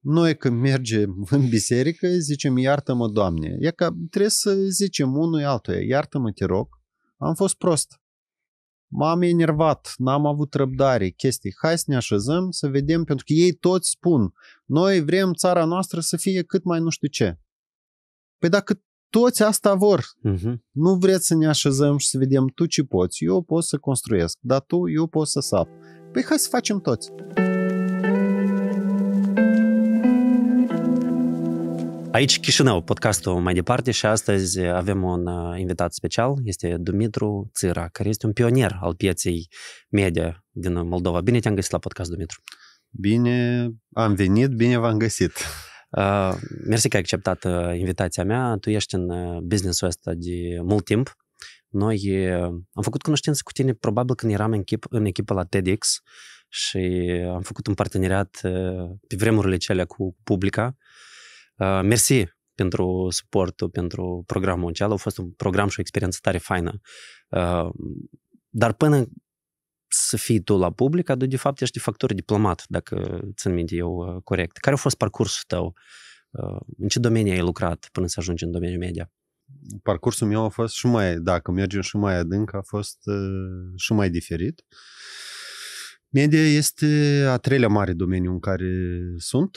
noi când mergem în biserică, zicem, iartă-mă, Doamne. E ca trebuie să zicem unul altuia, iartă-mă, te rog, am fost prost. M-am enervat, n-am avut răbdare, chestii. Hai să ne așezăm, să vedem, pentru că ei toți spun, noi vrem țara noastră să fie cât mai nu știu ce. Păi dacă toți asta vor, uh-huh. nu vreți să ne așezăm și să vedem tu ce poți, eu pot să construiesc, dar tu, eu pot să sap. Păi hai să facem toți. Aici Chișinău, podcastul mai departe și astăzi avem un uh, invitat special, este Dumitru Țira, care este un pionier al pieței media din Moldova. Bine te-am găsit la podcast, Dumitru! Bine am venit, bine v-am găsit! Uh, mersi că ai acceptat uh, invitația mea. Tu ești în uh, business-ul ăsta de mult timp. Noi am făcut cunoștință cu tine probabil când eram în, echip, în echipă la TEDx și am făcut un parteneriat pe vremurile cele cu publica Uh, mersi pentru suportul, pentru programul acela. A fost un program și o experiență tare faină. Uh, dar până să fii tu la public, adu de fapt ești de factor diplomat, dacă țin minte eu uh, corect. Care a fost parcursul tău? Uh, în ce domenii ai lucrat până să ajungi în domeniul media? Parcursul meu a fost și mai, dacă mergem și mai adânc, a fost și mai diferit. Media este a treilea mare domeniu în care sunt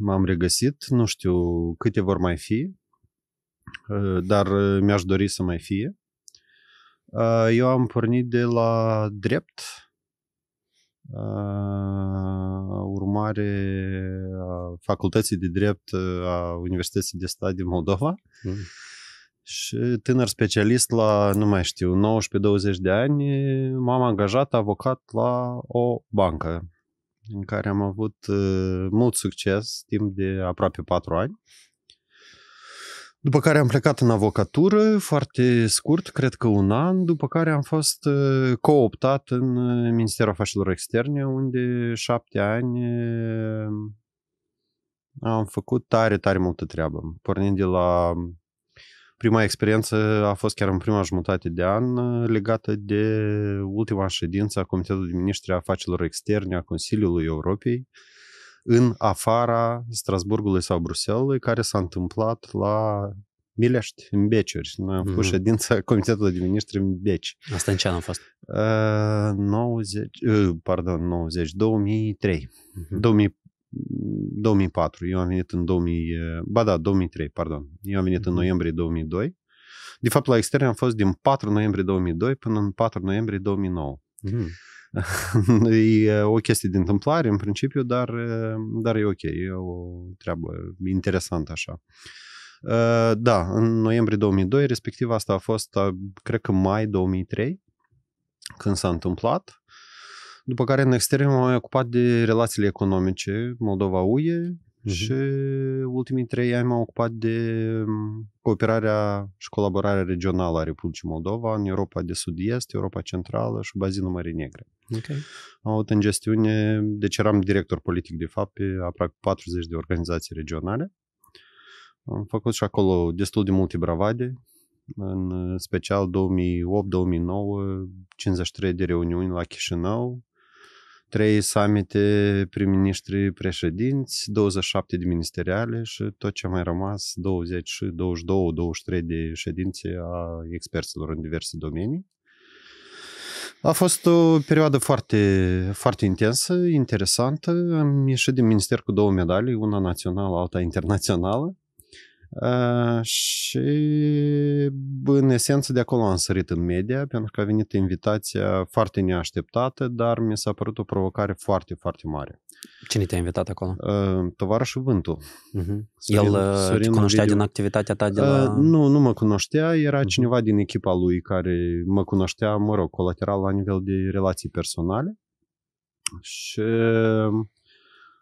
m-am regăsit, nu știu câte vor mai fi, ă, dar mi-aș dori să mai fie. Ă, eu am pornit de la drept, ă, urmare a facultății de drept a Universității de Stat din Moldova mm. și tânăr specialist la, nu mai știu, 19-20 de ani, m-am angajat avocat la o bancă în care am avut uh, mult succes timp de aproape patru ani. După care am plecat în avocatură, foarte scurt, cred că un an, după care am fost uh, cooptat în uh, Ministerul Afacerilor Externe, unde șapte ani uh, am făcut tare, tare multă treabă. Pornind de la prima experiență a fost chiar în prima jumătate de an uh, legată de ultima ședință a Comitetului de Ministri Afacelor Externe a Consiliului Europei în afara Strasburgului sau Bruselului, care s-a întâmplat la Milești, în Beciuri. Noi am făcut mm-hmm. ședința Comitetului de Ministri în Beci. Asta în ce an a fost? Uh, 90, uh, pardon, 90, 2003. Mm-hmm. 2004, eu am venit în 2000, ba da, 2003, pardon. Eu am venit în mhm. noiembrie 2002. De fapt, la externe am fost din 4 noiembrie 2002 până în 4 noiembrie 2009. Mm. Mhm. e o chestie de întâmplare în principiu, dar, dar e ok, e o treabă interesantă așa. Da, în noiembrie 2002, respectiv asta a fost, cred că mai 2003, când s-a întâmplat după care în exterior m-am mai ocupat de relațiile economice, Moldova-UE, Uh-huh. Mhm. Și ultimii trei ani m-am ocupat de cooperarea și colaborarea regională a Republicii Moldova în Europa de Sud-Est, Europa Centrală și bazinul Mării Negre. Okay. Am avut în gestiune, deci eram director politic de fapt pe aproape 40 de organizații regionale. Am făcut și acolo destul de multe bravade, în special 2008-2009, 53 de reuniuni la Chișinău, trei summite, prim-ministri, președinți, 27 de ministeriale și tot ce a mai rămas, 20 și 22, 23 de ședințe a experților în diverse domenii. A fost o perioadă foarte, foarte intensă, interesantă. Am ieșit din minister cu două medalii, una națională, alta internațională și în esență de acolo am sărit în media pentru că a venit invitația foarte neașteptată, dar mi s-a părut o provocare foarte, foarte mare. Cine te-a invitat acolo? Tovarășul Vântu. Uh-huh. El uh, Sorin te cunoștea video... din activitatea ta de la... Nu, nu mă cunoștea, era uh-huh. cineva din echipa lui care mă cunoștea, mă rog, colateral la nivel de relații personale și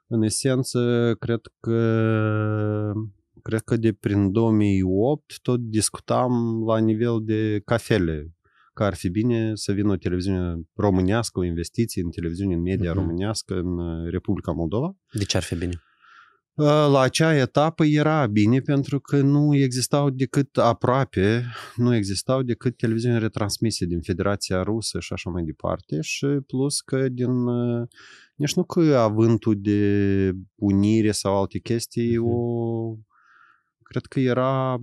în esență cred că cred că de prin 2008 tot discutam la nivel de cafele, că ar fi bine să vină o televiziune românească, o investiție în televiziune, în media uh-huh. românească, în uh, Republica Moldova. De ce ar fi bine? Uh, la acea etapă era bine pentru că nu existau decât aproape, nu existau decât televiziuni retransmise din Federația Rusă și așa mai departe și plus că din, uh, nici nu că avântul de unire sau alte chestii uh-huh. o cred că era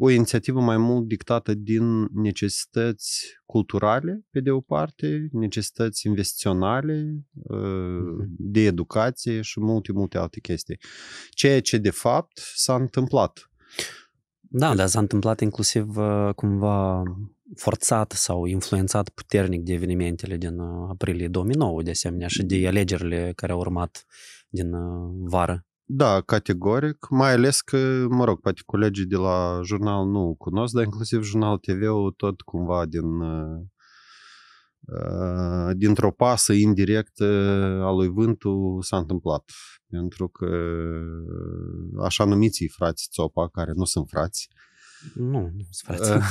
o inițiativă mai mult dictată din necesități culturale, pe de o parte, necesități investiționale, uh, de educație și multe, multe alte chestii. Ceea ce, de fapt, s-a întâmplat. Da, dar s-a întâmplat inclusiv uh, cumva forțat sau influențat puternic de evenimentele din uh, aprilie 2009, de asemenea, și de alegerile care au urmat din vară da, categoric, mai ales că, mă rog, poate colegii de la jurnal nu cunosc, dar inclusiv jurnal TV-ul tot cumva din uh, dintr-o pasă indirectă a lui Vântu s-a întâmplat. Pentru că așa numiții frați Țopa, care nu sunt frați, nu, nu sunt frați. Uh,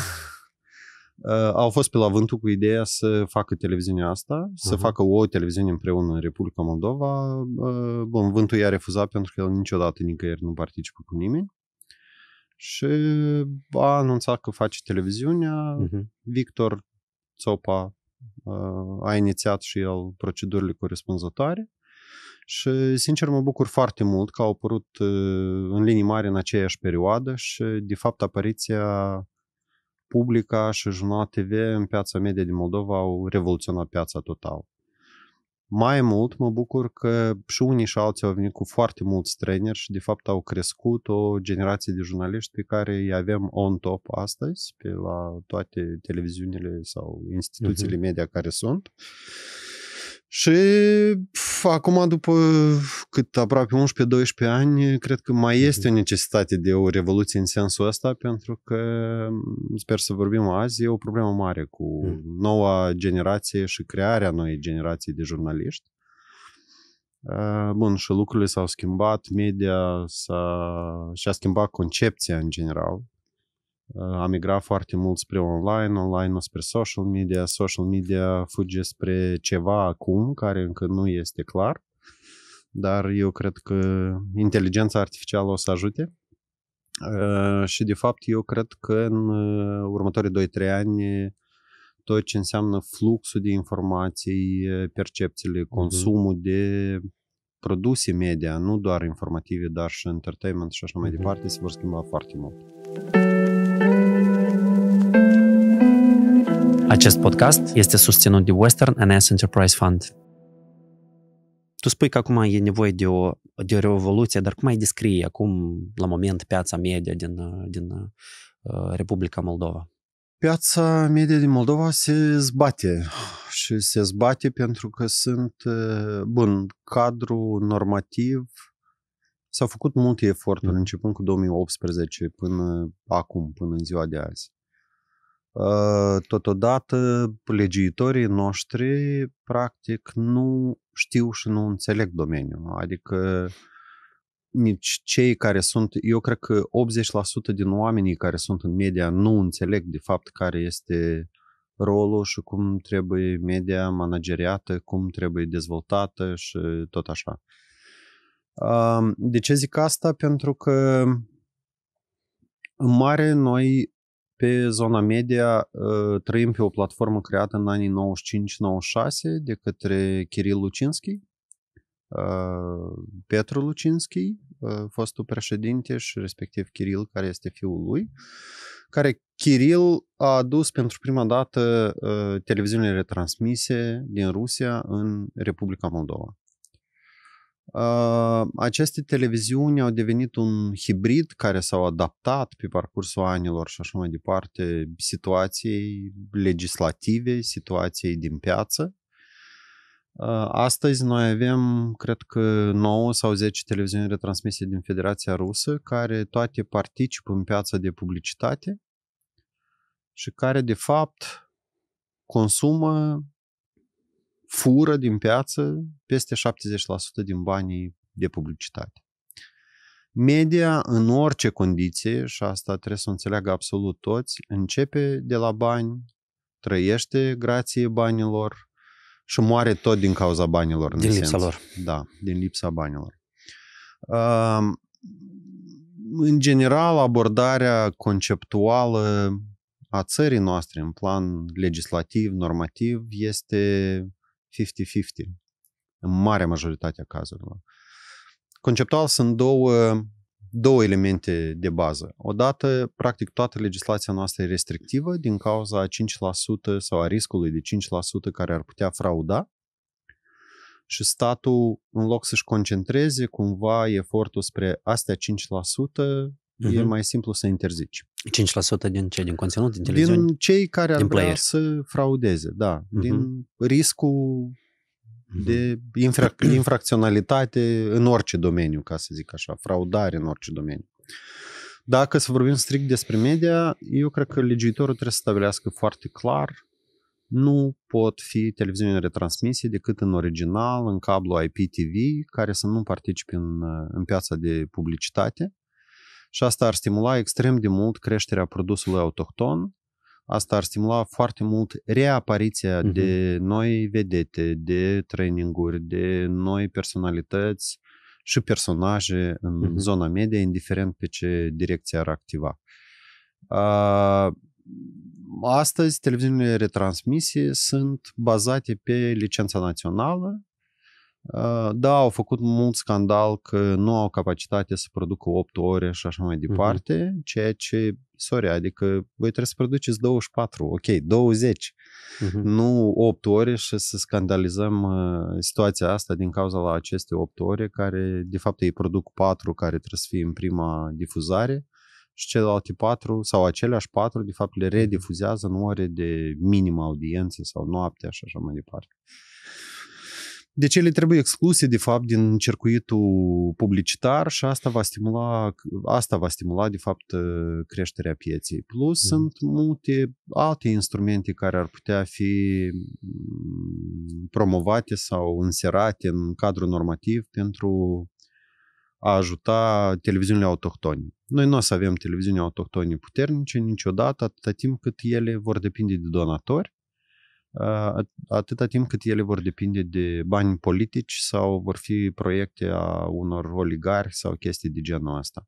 uh, au fost pe la vântul cu ideea să facă televiziunea asta, uh-huh. să mhm. facă o televiziune împreună în Republica Moldova. Uh, bun, vântul i-a refuzat pentru că el niciodată nicăieri nu participă cu nimeni. Și a anunțat că face televiziunea. Uh-huh. Victor Țopa uh, a inițiat și el procedurile corespunzătoare. Și, sincer, mă bucur foarte mult că au apărut uh, în linii mari în aceeași perioadă și, de fapt, apariția Publica și Jurnal TV în piața medie din Moldova au revoluționat piața total. Mai mult mă bucur că și unii și alții au venit cu foarte mulți trainer și de fapt au crescut o generație de jurnaliști pe care îi avem on top astăzi pe la toate televiziunile sau instituțiile uh-huh. media care sunt. Uh, și pf, acum, după cât aproape 11-12 ani, cred că mai mhm. este o necesitate de o revoluție în sensul ăsta, pentru că, sper să vorbim azi, e o problemă mare cu mhm. noua generație și crearea noii generații de jurnaliști. Bun, și lucrurile s-au schimbat, media s-a, și-a schimbat concepția în general a migrat foarte mult spre online, online nu spre social media, social media fuge spre ceva acum care încă nu este clar, dar eu cred că inteligența artificială o să ajute. Uh, și de fapt eu cred că în uh, următorii 2-3 ani tot ce înseamnă fluxul de informații, uh, percepțiile, mhm. consumul uh-huh. de produse media, nu doar informative, dar și entertainment și așa mai uh-huh. departe, se vor schimba foarte mult. Acest podcast este susținut de Western NS Enterprise Fund. Tu spui că acum e nevoie de o, de o revoluție, dar cum ai descrie acum, la moment, piața media din, din uh, Republica Moldova? Piața media din Moldova se zbate și se zbate pentru că sunt, uh, bun, cadru normativ, s-au făcut multe eforturi mm. începând cu 2018 până acum, până în ziua de azi. Totodată, legiuitorii noștri, practic, nu știu și nu înțeleg domeniul. Adică, nici cei care sunt, eu cred că 80% din oamenii care sunt în media nu înțeleg de fapt care este rolul și cum trebuie media manageriată, cum trebuie dezvoltată și tot așa. De ce zic asta? Pentru că în mare noi pe zona media uh, trăim pe o platformă creată în anii 95-96 de către Kiril Lucinski, uh, Petru Lucinski, uh, fostul președinte și respectiv Kiril, care este fiul lui, care Kiril a adus pentru prima dată televiziunile retransmise din Rusia în Republica Moldova. Ă, aceste televiziuni au devenit un hibrid care s-au adaptat pe parcursul anilor și așa mai departe situației legislative, situației din piață. Ă, astăzi noi avem, cred că, 9 sau 10 televiziuni retransmise din Federația Rusă, care toate participă în piața de publicitate și care, de fapt, consumă fură din piață peste 70% din banii de publicitate. Media, în orice condiție, și asta trebuie să o înțeleagă absolut toți, începe de la bani, trăiește grație banilor și moare tot din cauza banilor. Din lipsa sens. lor. Da, din lipsa banilor. În general, abordarea conceptuală a țării noastre în plan legislativ, normativ, este 50-50 în marea majoritatea cazurilor. Conceptual sunt două, două elemente de bază. Odată, practic, toată legislația noastră e restrictivă din cauza a 5% sau a riscului de 5% care ar putea frauda și statul, în loc să-și concentreze cumva efortul spre astea 5%, uh-huh. e mhm. mai simplu să interzici. 5% din ce? Din conținut? Din Din cei care ar din vrea player. să fraudeze, da. Uh-huh. Din riscul uh-huh. de infra- infracționalitate în orice domeniu, ca să zic așa, fraudare în orice domeniu. Dacă să vorbim strict despre media, eu cred că legiuitorul trebuie să stabilească foarte clar nu pot fi televiziuni retransmise decât în original, în cablu IPTV, care să nu participe în, în piața de publicitate și asta ar stimula extrem de mult creșterea produsului autohton, asta ar stimula foarte mult reapariția uh-huh. de noi vedete, de traininguri, de noi personalități și personaje în uh-huh. zona media, indiferent pe ce direcție ar activa. Uh, astăzi, televiziunile retransmisie sunt bazate pe licența națională Ă, da, au făcut mult scandal că nu au capacitate să producă 8 ore și așa mai mhm. departe, mm-hmm. ceea ce, sorry, adică voi trebuie să produceți 24, ok, 20, mm-hmm. nu 8 ore și să scandalizăm ă, situația asta din cauza la aceste 8 ore, care de fapt ei produc 4 care trebuie să fie în prima difuzare și celelalte 4 sau aceleași 4 de fapt le mhm. redifuzează în ore de minimă audiență sau noaptea și așa mai departe. Deci ele trebuie excluse, de fapt, din circuitul publicitar și asta va stimula, asta va stimula de fapt, ă, creșterea pieței. Plus, mm. sunt multe alte instrumente care ar putea fi mm, promovate sau înserate în cadrul normativ pentru a ajuta televiziunile autohtone. Noi nu o să avem televiziuni autohtone puternice niciodată, atâta timp cât ele vor depinde de donatori atâta timp cât ele vor depinde de bani politici sau vor fi proiecte a unor oligari sau chestii de genul ăsta.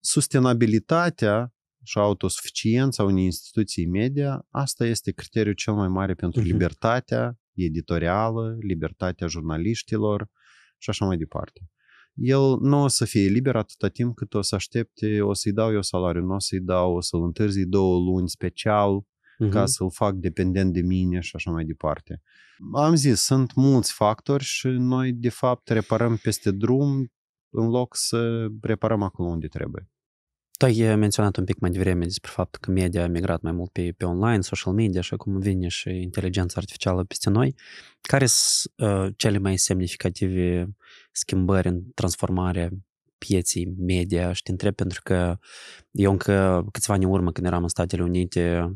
Sustenabilitatea și autosuficiența unei instituții media, asta este criteriul cel mai mare pentru uh-huh. libertatea editorială, libertatea jurnaliștilor și așa mai departe. El nu o să fie liber atâta timp cât o să aștepte, o să-i dau eu salariu, nu o să-i dau, o să-l întârzi două luni special, uh-huh. ca mhm. să-l fac dependent de mine și așa mai departe. Am zis, sunt mulți factori și noi, de fapt, reparăm peste drum în loc să reparăm acolo unde trebuie. Tu ai menționat un pic mai devreme despre faptul că media a migrat mai mult pe, pe online, social media și acum vine și inteligența artificială peste noi. Care sunt uh, cele mai semnificative schimbări în transformarea pieții media și te întreb pentru că eu încă câțiva ani în urmă când eram în Statele Unite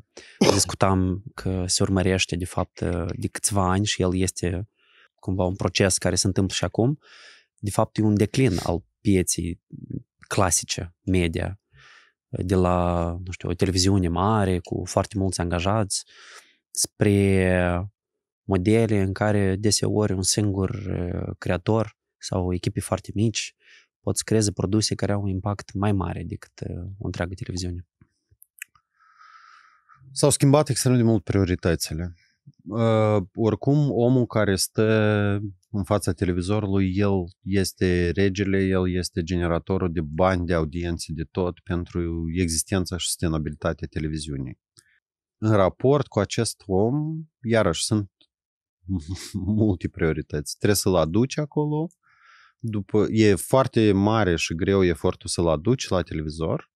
discutam că se urmărește de fapt de câțiva ani și el este cumva un proces care se întâmplă și acum, de fapt e un declin al pieții clasice, media, de la, nu știu, o televiziune mare cu foarte mulți angajați spre modele în care deseori un singur eh, creator sau echipe foarte mici poți creeze produse care au un impact mai mare decât uh, o întreagă televiziune. S-au schimbat extrem de mult prioritățile. Uh, oricum, omul care stă în fața televizorului, el este regele, el este generatorul de bani, de audiențe, de tot pentru existența și sustenabilitatea televiziunii. În raport cu acest om, iarăși sunt multe priorități. Trebuie să-l aduci acolo, după, e foarte mare și greu efortul să-l aduci la televizor,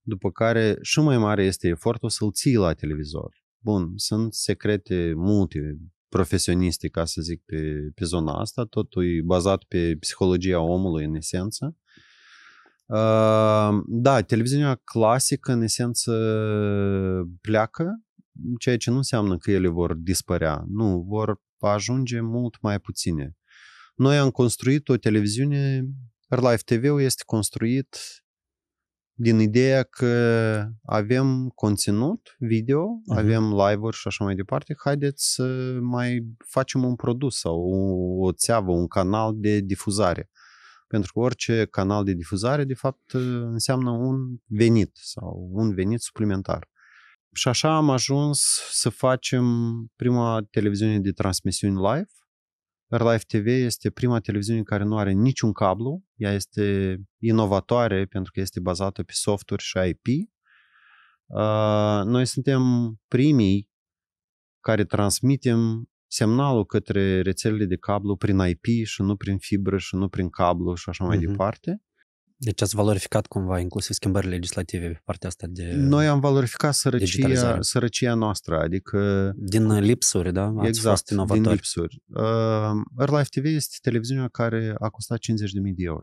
după care și mai mare este efortul să-l ții la televizor. Bun, sunt secrete multe profesioniste, ca să zic, pe, pe zona asta, totul e bazat pe psihologia omului în esență. da, televiziunea clasică în esență pleacă, ceea ce nu înseamnă că ele vor dispărea. Nu, vor ajunge mult mai puține. Noi am construit o televiziune, Live tv este construit din ideea că avem conținut video, uh-huh. avem live-uri și așa mai departe, haideți să mai facem un produs sau o, o țeavă, un canal de difuzare. Pentru că orice canal de difuzare, de fapt, înseamnă un venit sau un venit suplimentar. Și așa am ajuns să facem prima televiziune de transmisiuni live, Life TV este prima televiziune care nu are niciun cablu, ea este inovatoare pentru că este bazată pe software și IP. Uh, noi suntem primii care transmitem semnalul către rețelele de cablu prin IP și nu prin fibră și nu prin cablu și așa mai uh-huh. departe. Deci ați valorificat cumva inclusiv schimbările legislative pe partea asta de Noi am valorificat sărăcia, sărăcia noastră, adică... Din lipsuri, da? Ați exact, fost din lipsuri. Uh, ehm, Airlife TV este televiziunea care a costat 50.000 de euro.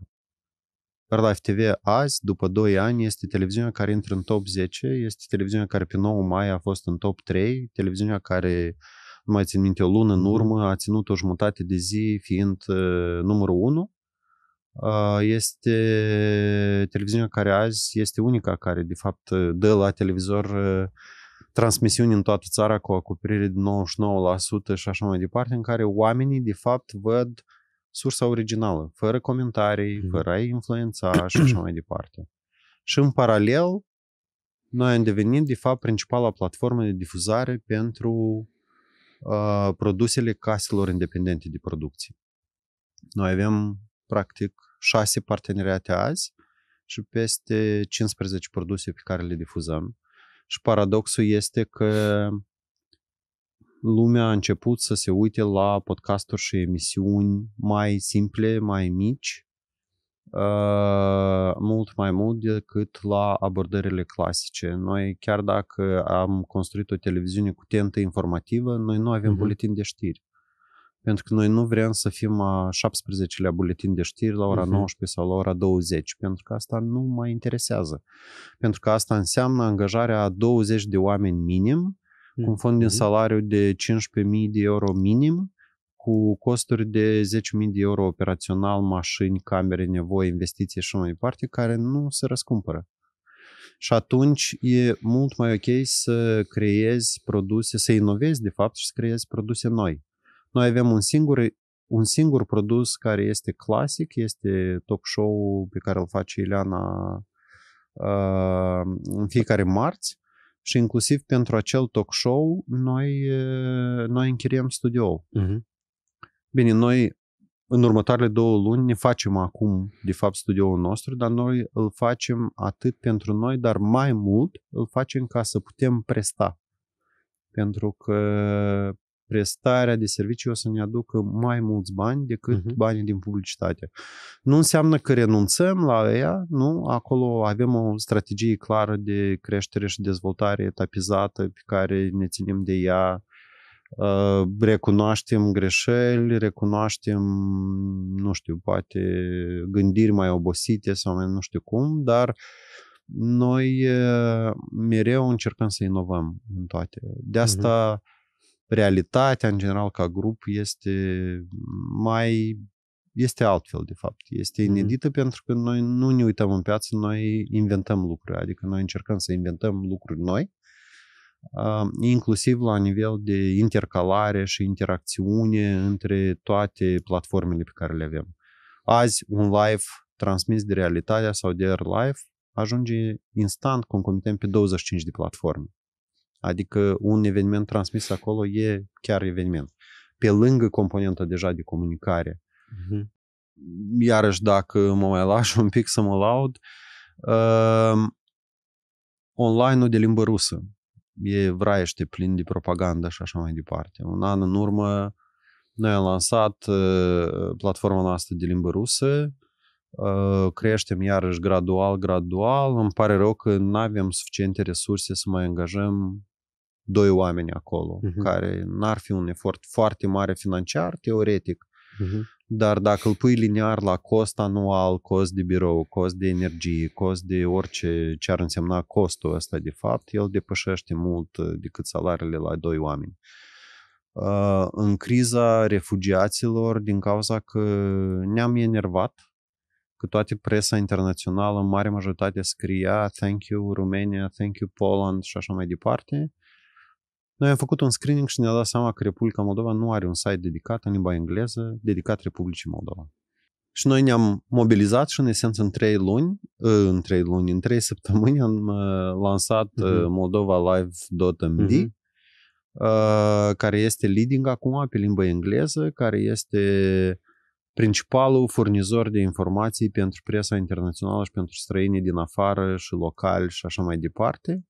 AirLife TV azi, după 2 ani, este televiziunea care intră în top 10, este televiziunea care pe 9 mai a fost în top 3, televiziunea care, nu mai țin minte, o lună în urmă a ținut o jumătate de zi fiind uh, numărul 1 Ah, este televiziunea care azi este unica care, de fapt, dă la televizor eh, transmisiuni în toată țara cu acoperire de 99% și așa mai departe, în care oamenii, de fapt, văd sursa originală, fără comentarii, mhm. fără a influența și așa mai departe. Și în paralel, noi am devenit, de fapt, principala platformă de difuzare pentru uh, produsele caselor independente de producție. Noi avem practic șase parteneriate azi și peste 15 produse pe care le difuzăm. Și paradoxul este că lumea a început să se uite la podcasturi și emisiuni mai simple, mai mici, Uh, mult mai mult decât la abordările clasice. Noi, chiar dacă am construit o televiziune cu tentă informativă, noi nu avem uh-huh. Mm-hmm. buletin de știri pentru că noi nu vrem să fim a 17-lea buletin de știri la ora mhm. uh-huh. 19 sau la ora 20, pentru că asta nu mai interesează. Pentru că asta înseamnă angajarea a 20 de oameni minim, uh-huh. cu un fond din mhm. salariu de 15.000 de euro minim, cu costuri de 10.000 de euro operațional, mașini, camere, nevoie, investiții și mai departe, care nu se răscumpără. Și atunci e mult mai ok să creezi produse, să inovezi de fapt și să creezi produse noi. Noi avem un singur, un singur produs care este clasic, este talk show pe care îl face Ileana uh, în fiecare marți și inclusiv pentru acel talk show noi, uh, noi închiriem studioul. Uh-huh. Bine, noi în următoarele două luni ne facem acum, de fapt, studioul nostru, dar noi îl facem atât pentru noi, dar mai mult îl facem ca să putem presta. Pentru că prestarea de serviciu o să ne aducă mai mulți bani decât uh-huh. banii din publicitate. Nu înseamnă că renunțăm la ea, nu? Acolo avem o strategie clară de creștere și dezvoltare etapizată pe care ne ținem de ea, uh, recunoaștem greșeli, recunoaștem, nu știu, poate gândiri mai obosite sau mai nu știu cum, dar noi uh, mereu încercăm să inovăm în toate. De asta uh-huh realitatea în general ca grup este mai este altfel, de fapt. Este mhm. inedită mm-hmm. pentru că noi nu ne uităm în piață, noi inventăm lucruri, adică noi încercăm să inventăm lucruri noi, inclusiv la nivel de intercalare și interacțiune între toate platformele pe care le avem. Azi, un live transmis de realitatea sau de air live ajunge instant concomitent pe 25 de platforme. Adică un eveniment transmis acolo e chiar eveniment. Pe lângă componenta deja de comunicare. Uh-huh. Iarăși, dacă mă mai las un pic să mă laud, uh, online-ul de limbă rusă e vraiește plin de propagandă și așa mai departe. Un an în urmă noi am lansat uh, platforma noastră de limbă rusă, uh, creștem iarăși gradual, gradual. Îmi pare rău că nu avem suficiente resurse să mai angajăm doi oameni acolo, uh-huh. care n-ar fi un efort foarte mare financiar, teoretic, uh-huh. dar dacă îl pui liniar la cost anual, cost de birou, cost de energie, cost de orice ce ar însemna costul ăsta, de fapt, el depășește mult uh, decât salariile la doi oameni. Uh, în criza refugiaților, din cauza că ne-am enervat, că toată presa internațională, în mare majoritate, scria thank you Romania, thank you Poland și așa mai departe, noi am făcut un screening și ne-a dat seama că Republica Moldova nu are un site dedicat în limba engleză, dedicat Republicii Moldova. Și noi ne-am mobilizat și în esență în trei luni, ă, în trei luni, în trei săptămâni am ă, lansat uh-huh. Ă, mhm. moldovalive.md uh-huh. Mhm. care este leading acum pe limba engleză, care este principalul furnizor de informații pentru presa internațională și pentru străinii din afară și locali și așa mai departe.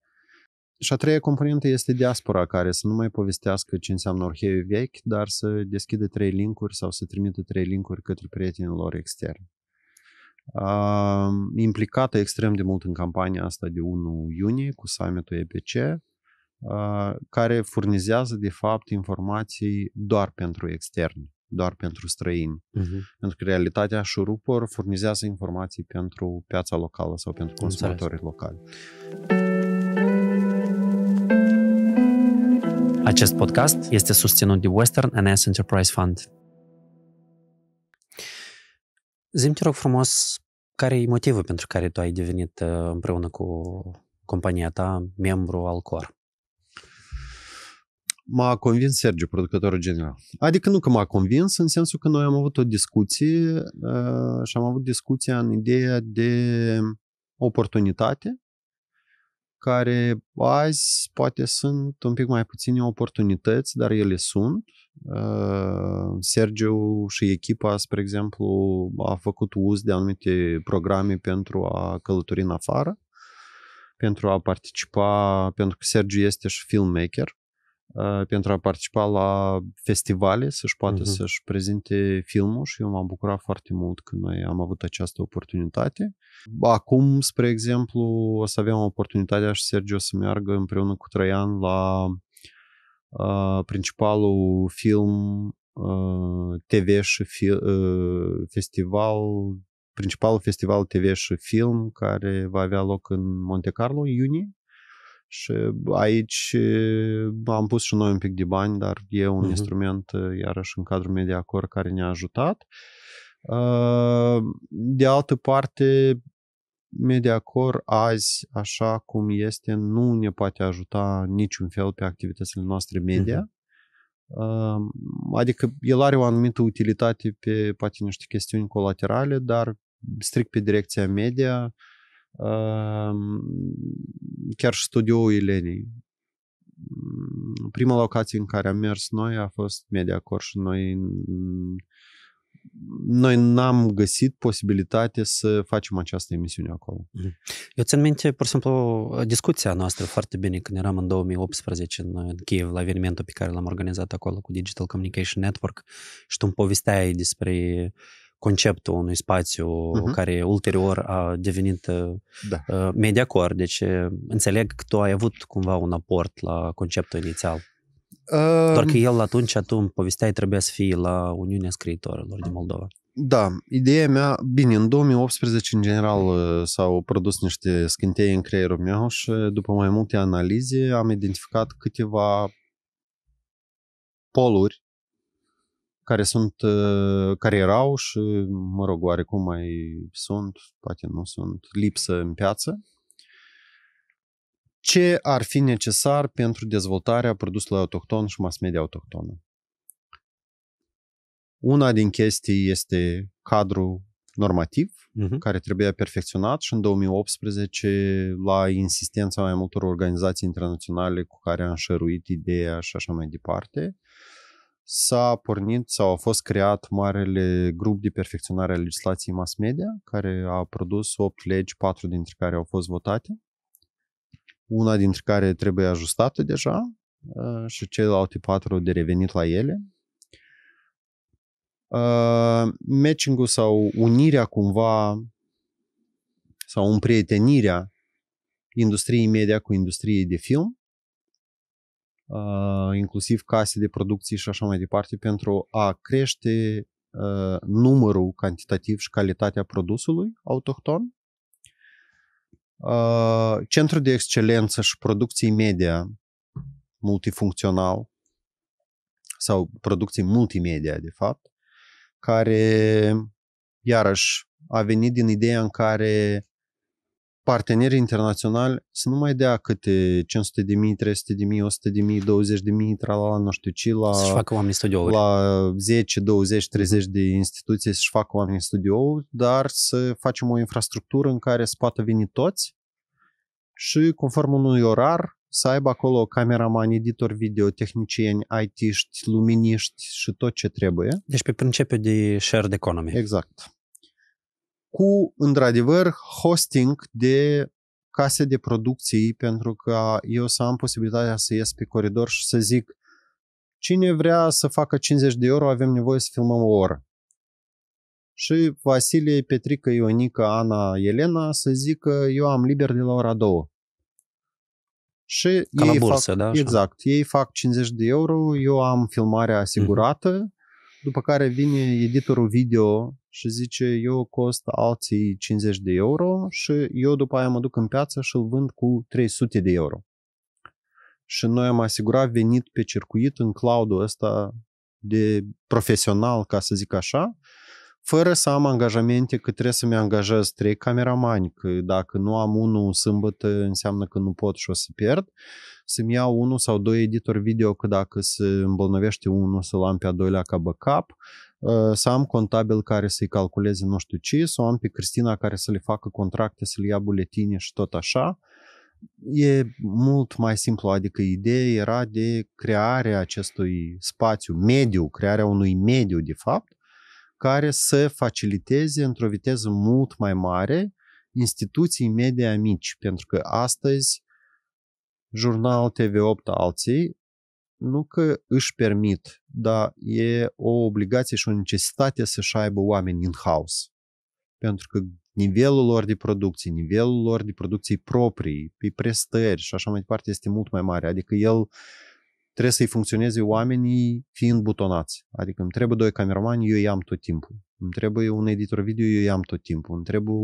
Și a treia componentă este diaspora, care să nu mai povestească ce înseamnă Orheiul vechi, dar să deschidă trei linkuri sau să trimită trei linkuri către prietenilor externi. Uh, implicată extrem de mult în campania asta de 1 iunie cu summitul EPC, uh, care furnizează de fapt informații doar pentru externi, doar pentru străini. Uh-huh. Pentru că realitatea șurupor furnizează informații pentru piața locală sau pentru consumatorii locali. Acest podcast este susținut de Western NS Enterprise Fund. Zim, te rog frumos, care e motivul pentru care tu ai devenit uh, împreună cu compania ta membru al COR? m-a convins Sergiu, producătorul general. Adică nu că m-a convins, în sensul că noi am avut o discuție uh, și am avut discuția în ideea de oportunitate care azi poate sunt un pic mai puține oportunități, dar ele sunt. Uh, Sergiu și echipa, spre exemplu, a făcut uz de anumite programe pentru a călători în afară, pentru a participa, pentru că Sergiu este și filmmaker Э, pentru a participa la festivale, să-și poată uh-huh. să-și prezinte filmul și eu m-am bucurat foarte mult că noi am avut această oportunitate. Acum, spre exemplu, o să avem oportunitatea și Sergio să meargă împreună cu Traian la uh, principalul film uh, TV și fi, uh, festival principalul festival TV și film care va avea loc în Monte Carlo în iunie și aici eh, am pus și noi un pic de bani, dar e un uh-huh. instrument, eh, iarăși, în cadrul Mediacor care ne-a ajutat. Eh, de altă parte, Mediacor azi, așa cum este, nu ne poate ajuta niciun fel pe activitățile noastre media. Uh-huh. Adică el are o anumită utilitate pe poate niște chestiuni colaterale, dar strict pe direcția media, uh, chiar și studioul Ilenei. Prima locație în care am mers noi a fost Mediacor și noi noi n-am găsit posibilitate să facem această emisiune acolo. Mhm. Eu țin minte, pur și simplu, discuția noastră foarte bine când eram în 2018 în Kiev la evenimentul pe care l-am organizat acolo cu Digital Communication Network și tu îmi povesteai despre uh, conceptul unui spațiu uh-huh. care ulterior a devenit uh, da. Uh, media core. Deci uh, înțeleg că tu ai avut cumva un aport la conceptul inițial. Uh, Doar că el atunci, tu îmi povesteai, trebuia să fie la Uniunea Scriitorilor din Moldova. Da, ideea mea, bine, în 2018 în general s-au produs niște scânteie în creierul meu și după mai multe analize am identificat câteva poluri care sunt, uh, care erau și, mă rog, oarecum mai sunt, poate nu sunt, lipsă în piață. Ce ar fi necesar pentru dezvoltarea produsului autohton și mass media autohtonă? Una din chestii este cadrul normativ, uh-huh. care trebuia perfecționat și în 2018, la insistența mai multor organizații internaționale cu care am șeruit ideea și așa mai departe, s-a pornit sau a fost creat marele grup de perfecționare a legislației mass media, care a produs 8 legi, 4 dintre care au fost votate, una dintre care trebuie ajustată deja uh, și celelalte 4 de revenit la ele. Uh, matching-ul sau unirea cumva sau împrietenirea industriei media cu industriei de film Uh, inclusiv case de producție și așa mai departe, pentru a crește uh, numărul cantitativ și calitatea produsului autohton. Uh, centru de excelență și producții media multifuncțional sau producții multimedia, de fapt, care iarăși a venit din ideea în care partenerii internaționali să nu mai dea câte 500 de mii, 300 de mii, 100 de mii, 20 de mii, tralala, nu știu ce, la, să-și facă oameni studiouri. la 10, 20, 30 de instituții să-și facă oameni studiouri, dar să facem o infrastructură în care să poată veni toți și conform unui orar să aibă acolo cameraman, editor video, tehnicieni, IT-ști, luminiști și tot ce trebuie. Deci pe principiu de shared economy. Exact cu, într-adevăr, hosting de case de producții, pentru că eu să am posibilitatea să ies pe coridor și să zic cine vrea să facă 50 de euro, avem nevoie să filmăm o oră. Și Vasile, Petrica, Ionica, Ana, Elena să zică eu am liber de la ora 2. Și Ca ei la bursă, fac, da? Exact. Ei fac 50 de euro, eu am filmarea mhm. asigurată, mm-hmm după care vine editorul video și zice eu cost alții 50 de euro și eu după aia mă duc în piață și îl vând cu 300 de euro. Și noi am asigurat venit pe circuit în cloud-ul ăsta de profesional, ca să zic așa, fără să am angajamente că trebuie să-mi angajez trei cameramani, că dacă nu am unul sâmbătă înseamnă că nu pot și o să pierd, să-mi iau unul sau doi editori video, că dacă se îmbolnăvește unul să-l am pe a doilea ca backup, uh, să am contabil care să-i calculeze nu știu ce, să am pe Cristina care să le facă contracte, să l ia buletine și tot așa. E mult mai simplu, adică ideea era de crearea acestui spațiu, mediu, crearea unui mediu de fapt, care să faciliteze într-o viteză mult mai mare instituții media mici, pentru că astăzi jurnal TV8 alții nu că își permit, dar e o obligație și o necesitate să-și aibă oameni in-house. Pentru că nivelul lor de producție, nivelul lor de producții proprii, pe prestări și așa mai departe este mult mai mare. Adică el uh, trebuie să-i funcționeze oamenii fiind butonați. Adică îmi trebuie doi cameramani, eu i-am tot timpul. Îmi trebuie un editor video, eu i-am tot timpul. Îmi trebuie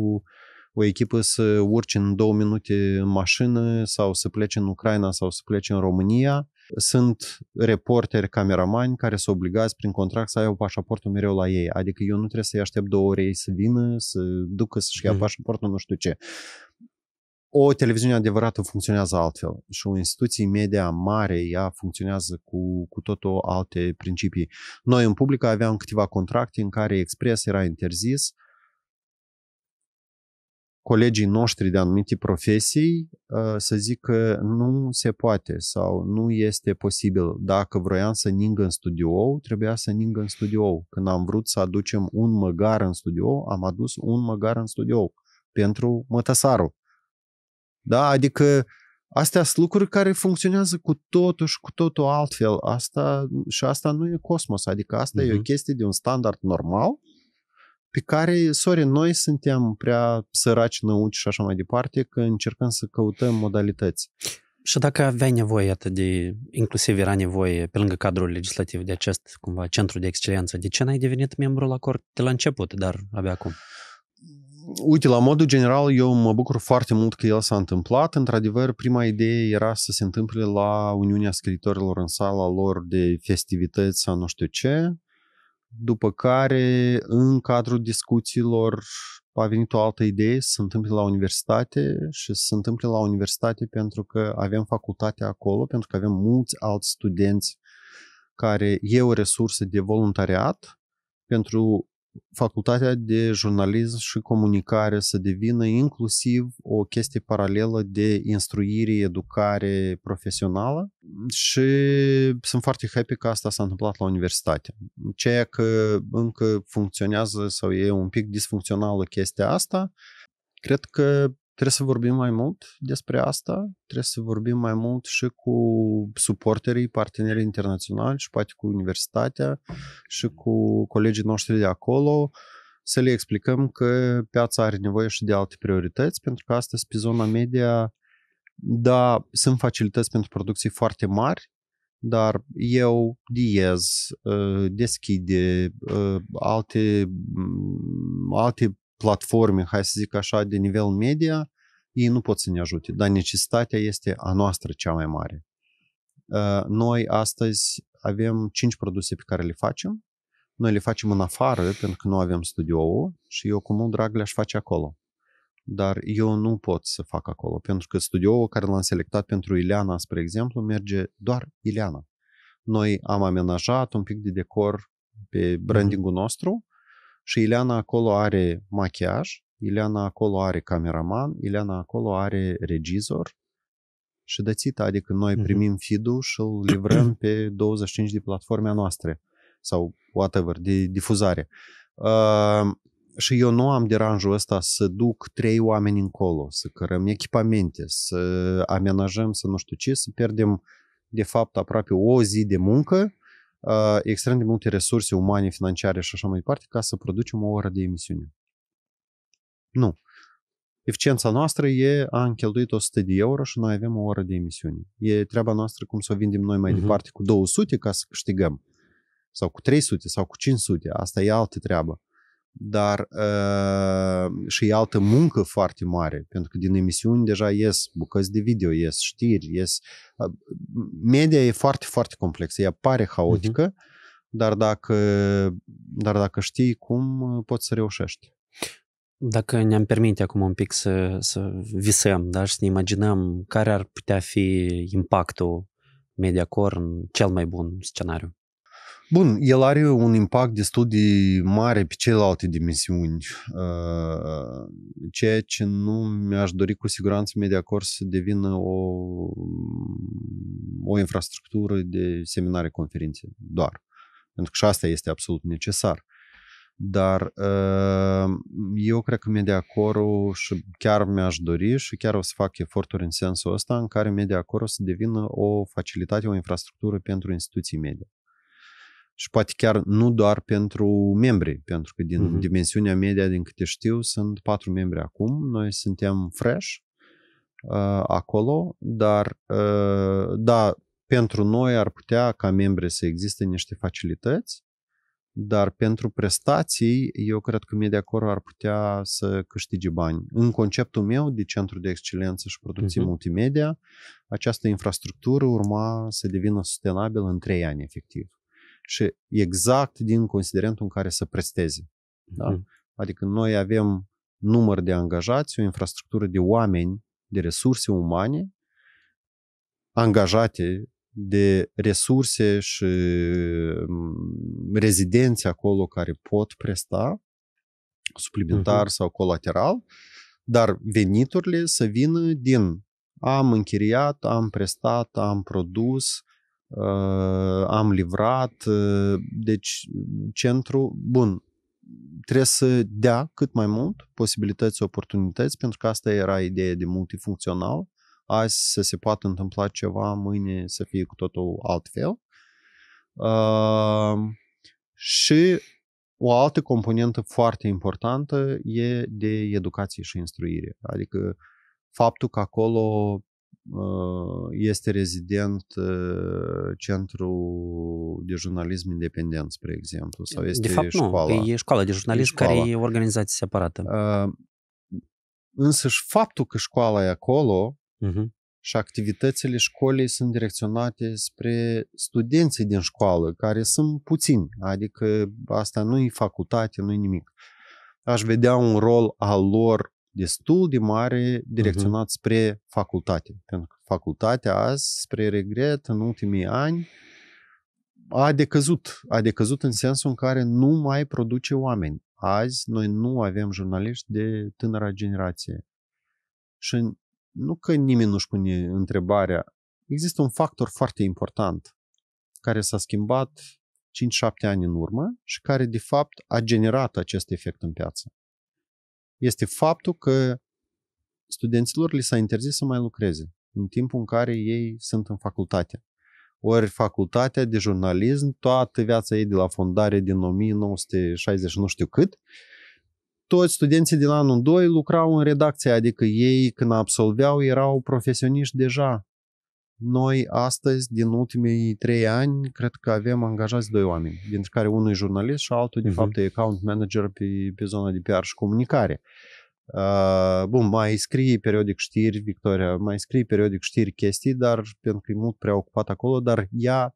o echipă să urce în două minute în mașină sau să plece în Ucraina sau să plece în România. Sunt reporteri, cameramani care sunt obligați prin contract să aibă pașaportul mereu la ei. Adică eu nu trebuie să-i aștept două ore ei să vină, să ducă să-și ia mhm. pașaportul, nu știu ce o televiziune adevărată funcționează altfel și o instituție media mare, ea funcționează cu, cu o alte principii. Noi în public aveam câteva contracte în care expres era interzis, colegii noștri de anumite profesii ă, să zic că nu se poate sau nu este posibil. Dacă vroiam să ning în studio, trebuia să ning în studio. Când am vrut să aducem un măgar în studio, am adus un măgar în studio pentru mătăsarul. Da? Adică astea sunt lucruri care funcționează cu totul și cu totul altfel. Asta, și asta nu e cosmos. Adică asta uh-huh. e o mhm. chestie de un standard normal pe care, sorry, noi suntem prea săraci năuci și așa mai departe că încercăm să căutăm modalități. Și dacă aveai nevoie atât de, inclusiv era nevoie, pe lângă cadrul legislativ, de acest, cumva, centru de excelență, de ce n-ai devenit membru la cort de la început, dar abia acum? Uh, uite, la modul general, eu mă bucur foarte mult că el s-a întâmplat. Într-adevăr, prima idee era să se întâmple la Uniunea Scriitorilor în sala lor de festivități sau nu știu ce, după care, în cadrul discuțiilor, a venit o altă idee să se întâmple la universitate și să se întâmple la universitate pentru că avem facultatea acolo, pentru că avem mulți alți studenți care e o resursă de voluntariat pentru facultatea de jurnalism și comunicare să devină inclusiv o chestie paralelă de instruire, educare profesională și sunt foarte happy că asta s-a întâmplat la universitate. Ceea că încă funcționează sau e un pic disfuncțională chestia asta, cred că Trebuie să vorbim mai mult despre asta, trebuie să vorbim mai mult și cu suporterii, partenerii internaționali și poate cu universitatea și cu colegii noștri de acolo, să le explicăm că piața are nevoie și de alte priorități, pentru că astăzi pe zona media, da, sunt facilități pentru producții foarte mari, dar eu diez, uh, deschide uh, alte, alte platforme, hai să zic așa, de nivel media, ei nu pot să ne ajute, dar necesitatea este a noastră cea mai mare. Noi astăzi avem 5 produse pe care le facem. Noi le facem în afară, pentru că nu avem studioul și eu cu mult drag le-aș face acolo. Dar eu nu pot să fac acolo, pentru că studioul care l-am selectat pentru Ileana, spre exemplu, merge doar Ileana. Noi am amenajat un pic de decor pe brandingul nostru, și Ileana acolo are machiaj, Ileana acolo are cameraman, Ileana acolo are regizor și dățită, adică noi mhm. primim feed-ul și îl livrăm pe 25 de platforme noastre sau whatever, de difuzare. Uh, și eu nu am deranjul ăsta să duc trei oameni încolo, să cărăm echipamente, să amenajăm, să nu știu ce, să pierdem de fapt aproape o zi de muncă uh, extrem de multe resurse umane, financiare și așa mai departe ca să producem o oră de emisiune. Nu. Eficiența noastră e a încheltuit 100 de euro și noi avem o oră de emisiune. E treaba noastră cum să o vindem noi mai uh-huh. departe cu 200 ca să câștigăm. Sau cu 300 sau cu 500. Asta e altă treabă dar uh, și e altă muncă foarte mare, pentru că din emisiuni deja ies bucăți de video, ies știri, ies... Uh, media e foarte, foarte complexă, ea pare mhm. haotică, uh-huh. dar, dacă, dar dacă știi cum, poți să reușești. Dacă ne-am permite acum un pic să, să visăm da, și să ne imaginăm care ar putea fi impactul MediaCore în cel mai bun scenariu. Bun, el are un impact destul de mare pe celelalte dimensiuni, uh, ceea ce nu mi-aș dori cu siguranță MediaCore să devină o, o infrastructură de seminare, conferințe, doar. Pentru că și asta este absolut necesar. Dar uh, eu cred că media ul și chiar mi-aș dori și chiar o să fac eforturi în sensul ăsta în care MediaCore o să devină o facilitate, o infrastructură pentru instituții media și poate chiar nu doar pentru membri, pentru că din mm-hmm. dimensiunea media, din câte știu, sunt patru membri acum, noi suntem fresh uh, acolo, dar uh, da, pentru noi ar putea ca membri să existe niște facilități, dar pentru prestații, eu cred că MediaCore ar putea să câștige bani. În conceptul meu de centru de excelență și producție mm-hmm. multimedia, această infrastructură urma să devină sustenabilă în trei ani, efectiv și exact din considerentul în care să presteze. Da? Mhm. Adică noi avem număr de angajați, o infrastructură de oameni, de resurse umane, angajate de resurse și mm, rezidenți acolo care pot presta, suplimentar uh-huh. sau colateral, dar veniturile să vină din am închiriat, am prestat, am produs, Ă, am livrat, ă, deci centru, bun, trebuie să dea cât mai mult posibilități, oportunități, pentru că asta era ideea de multifuncțional, azi să se poată întâmpla ceva, mâine să fie cu totul altfel. Uh, și o altă componentă foarte importantă e de educație și instruire. Adică faptul că acolo este rezident ă, centru de jurnalism independent, spre exemplu, sau este de fapt, școala. Nu. Păi, e școala de jurnalism e școala. care e organizație separată. Ă, și faptul că școala e acolo uh-huh. și activitățile școlii sunt direcționate spre studenții din școală, care sunt puțini, adică asta nu e facultate, nu e nimic. Aș vedea un rol al lor destul de mare direcționat uh-huh. spre facultate. Pentru că facultatea azi, spre regret, în ultimii ani, a decăzut. A decăzut în sensul în care nu mai produce oameni. Azi noi nu avem jurnaliști de tânăra generație. Și nu că nimeni nu-și pune întrebarea, există un factor foarte important care s-a schimbat 5-7 ani în urmă și care de fapt a generat acest efect în piață este faptul că studenților li s-a interzis să mai lucreze în timpul în care ei sunt în facultate. Ori facultatea de jurnalism, toată viața ei de la fondare din 1960 nu știu cât, toți studenții din anul 2 lucrau în redacție, adică ei când absolveau erau profesioniști deja noi astăzi, din ultimii trei ani, cred că avem angajați doi oameni, dintre care unul e jurnalist și altul, de uh-huh. fapt, e account manager pe, pe zona de PR și comunicare. Uh, bun, mai scrie periodic știri, Victoria, mai scrie periodic știri chestii, dar pentru că e mult preocupat acolo, dar ea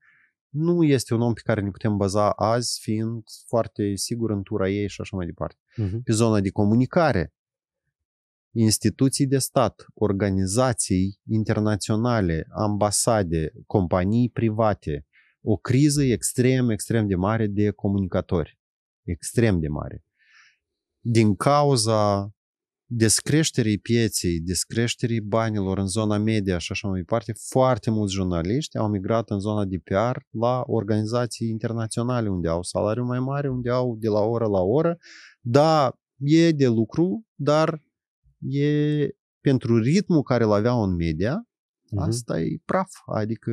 nu este un om pe care ne putem baza azi, fiind foarte sigur în tura ei și așa mai departe. Uh-huh. Pe zona de comunicare, instituții de stat, organizații internaționale, ambasade, companii private, o criză extrem, extrem de mare de comunicatori. Extrem de mare. Din cauza descreșterii pieței, descreșterii banilor în zona media și așa mai departe, foarte mulți jurnaliști au migrat în zona de PR la organizații internaționale unde au salariu mai mare, unde au de la oră la oră. Da, e de lucru, dar e pentru ritmul care îl aveau în media, uh-huh. asta e praf, adică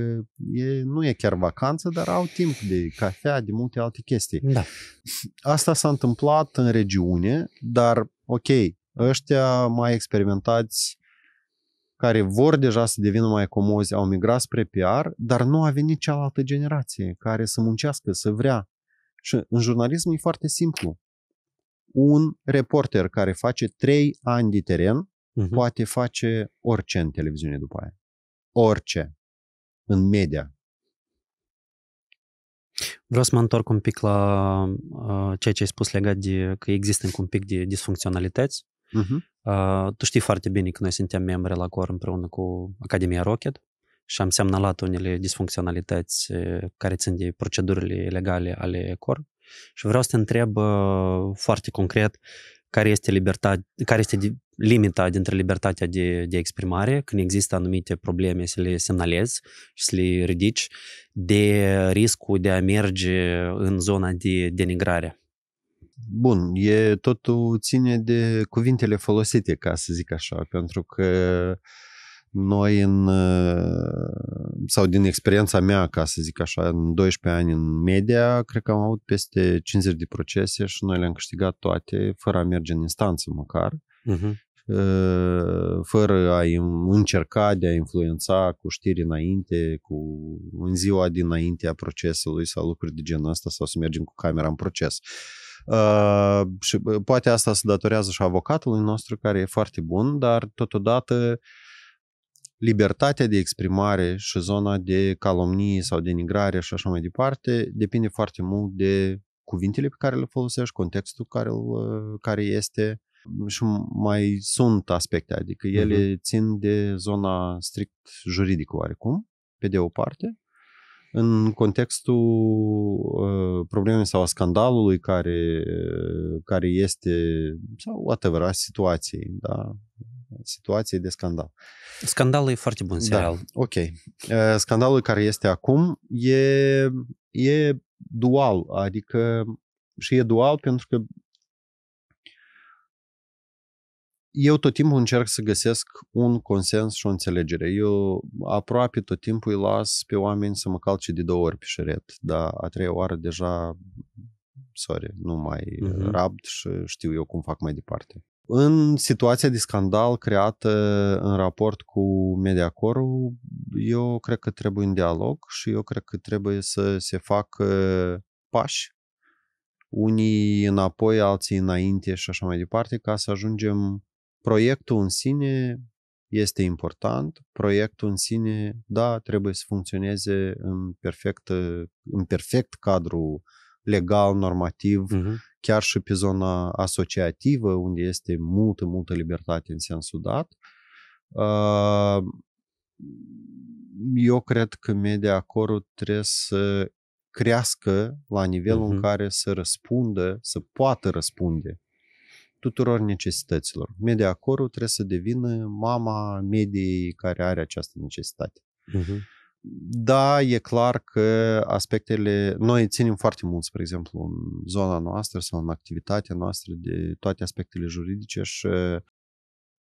e, nu e chiar vacanță, dar au timp de cafea, de multe alte chestii. Da. Asta s-a întâmplat în regiune, dar ok, ăștia mai experimentați care vor deja să devină mai comozi, au migrat spre PR, dar nu a venit cealaltă generație care să muncească, să vrea. Și în jurnalism e foarte simplu un reporter care face trei ani de teren uh-huh. poate face orice în televiziune după aia. Orice. În media. Vreau să mă întorc un pic la uh, ceea ce ai spus legat de că există un pic de disfuncționalități. Uh-huh. Uh, tu știi foarte bine că noi suntem membri la COR împreună cu Academia Rocket și am semnalat unele disfuncționalități uh, care țin de procedurile legale ale COR. Și vreau să te întreb uh, foarte concret care este, libertate, care este limita dintre libertatea de, de exprimare, când există anumite probleme să le semnalezi și să le ridici, de riscul de a merge în zona de denigrare. Bun, e totul ține de cuvintele folosite, ca să zic așa, pentru că uh, noi în, uh, sau din experiența mea, ca să zic așa, în 12 ani în media, cred că am avut peste 50 de procese și noi le-am câștigat toate, fără a merge în instanță măcar, uh-huh. fără a încerca de a influența cu știri înainte, cu în ziua dinainte a procesului sau lucruri de genul ăsta, sau să mergem cu camera în proces. Uh, și poate asta se datorează și avocatului nostru, care e foarte bun, dar totodată uh, libertatea de exprimare și zona de calomnie sau denigrare și așa mai departe depinde foarte mult de cuvintele pe care le folosești, contextul care, uh, care este și mai sunt aspecte, adică ele uh-huh. țin de zona strict juridică oarecum, pe de o parte, în contextul uh, problemei sau a scandalului care, uh, care este, sau whatever, situației, da? situație de scandal. Scandalul e foarte bun serial. Da, ok. Scandalul care este acum e, e dual, adică și e dual pentru că eu tot timpul încerc să găsesc un consens și o înțelegere. Eu aproape tot timpul îi las pe oameni să mă calce de două ori pe șeret, dar a treia oară deja, sorry, nu mai uh-huh. rabd și știu eu cum fac mai departe. În situația de scandal creată în raport cu Mediacorul, eu cred că trebuie un dialog și eu cred că trebuie să se facă pași, unii înapoi, alții înainte și așa mai departe, ca să ajungem. Proiectul în sine este important, proiectul în sine, da, trebuie să funcționeze în perfect, în perfect cadru legal, normativ, uh-huh. chiar și pe zona asociativă, unde este multă, multă libertate în sensul dat. Uh, eu cred că media acolo trebuie să crească la nivelul uh-huh. în mhm. care să răspundă, să poată răspunde tuturor necesităților. Mediacorul trebuie să devină mama mediei care are această necesitate. Uh-huh. Da, e clar că aspectele... Noi ținem foarte mult, spre exemplu, în zona noastră sau în activitatea noastră de toate aspectele juridice și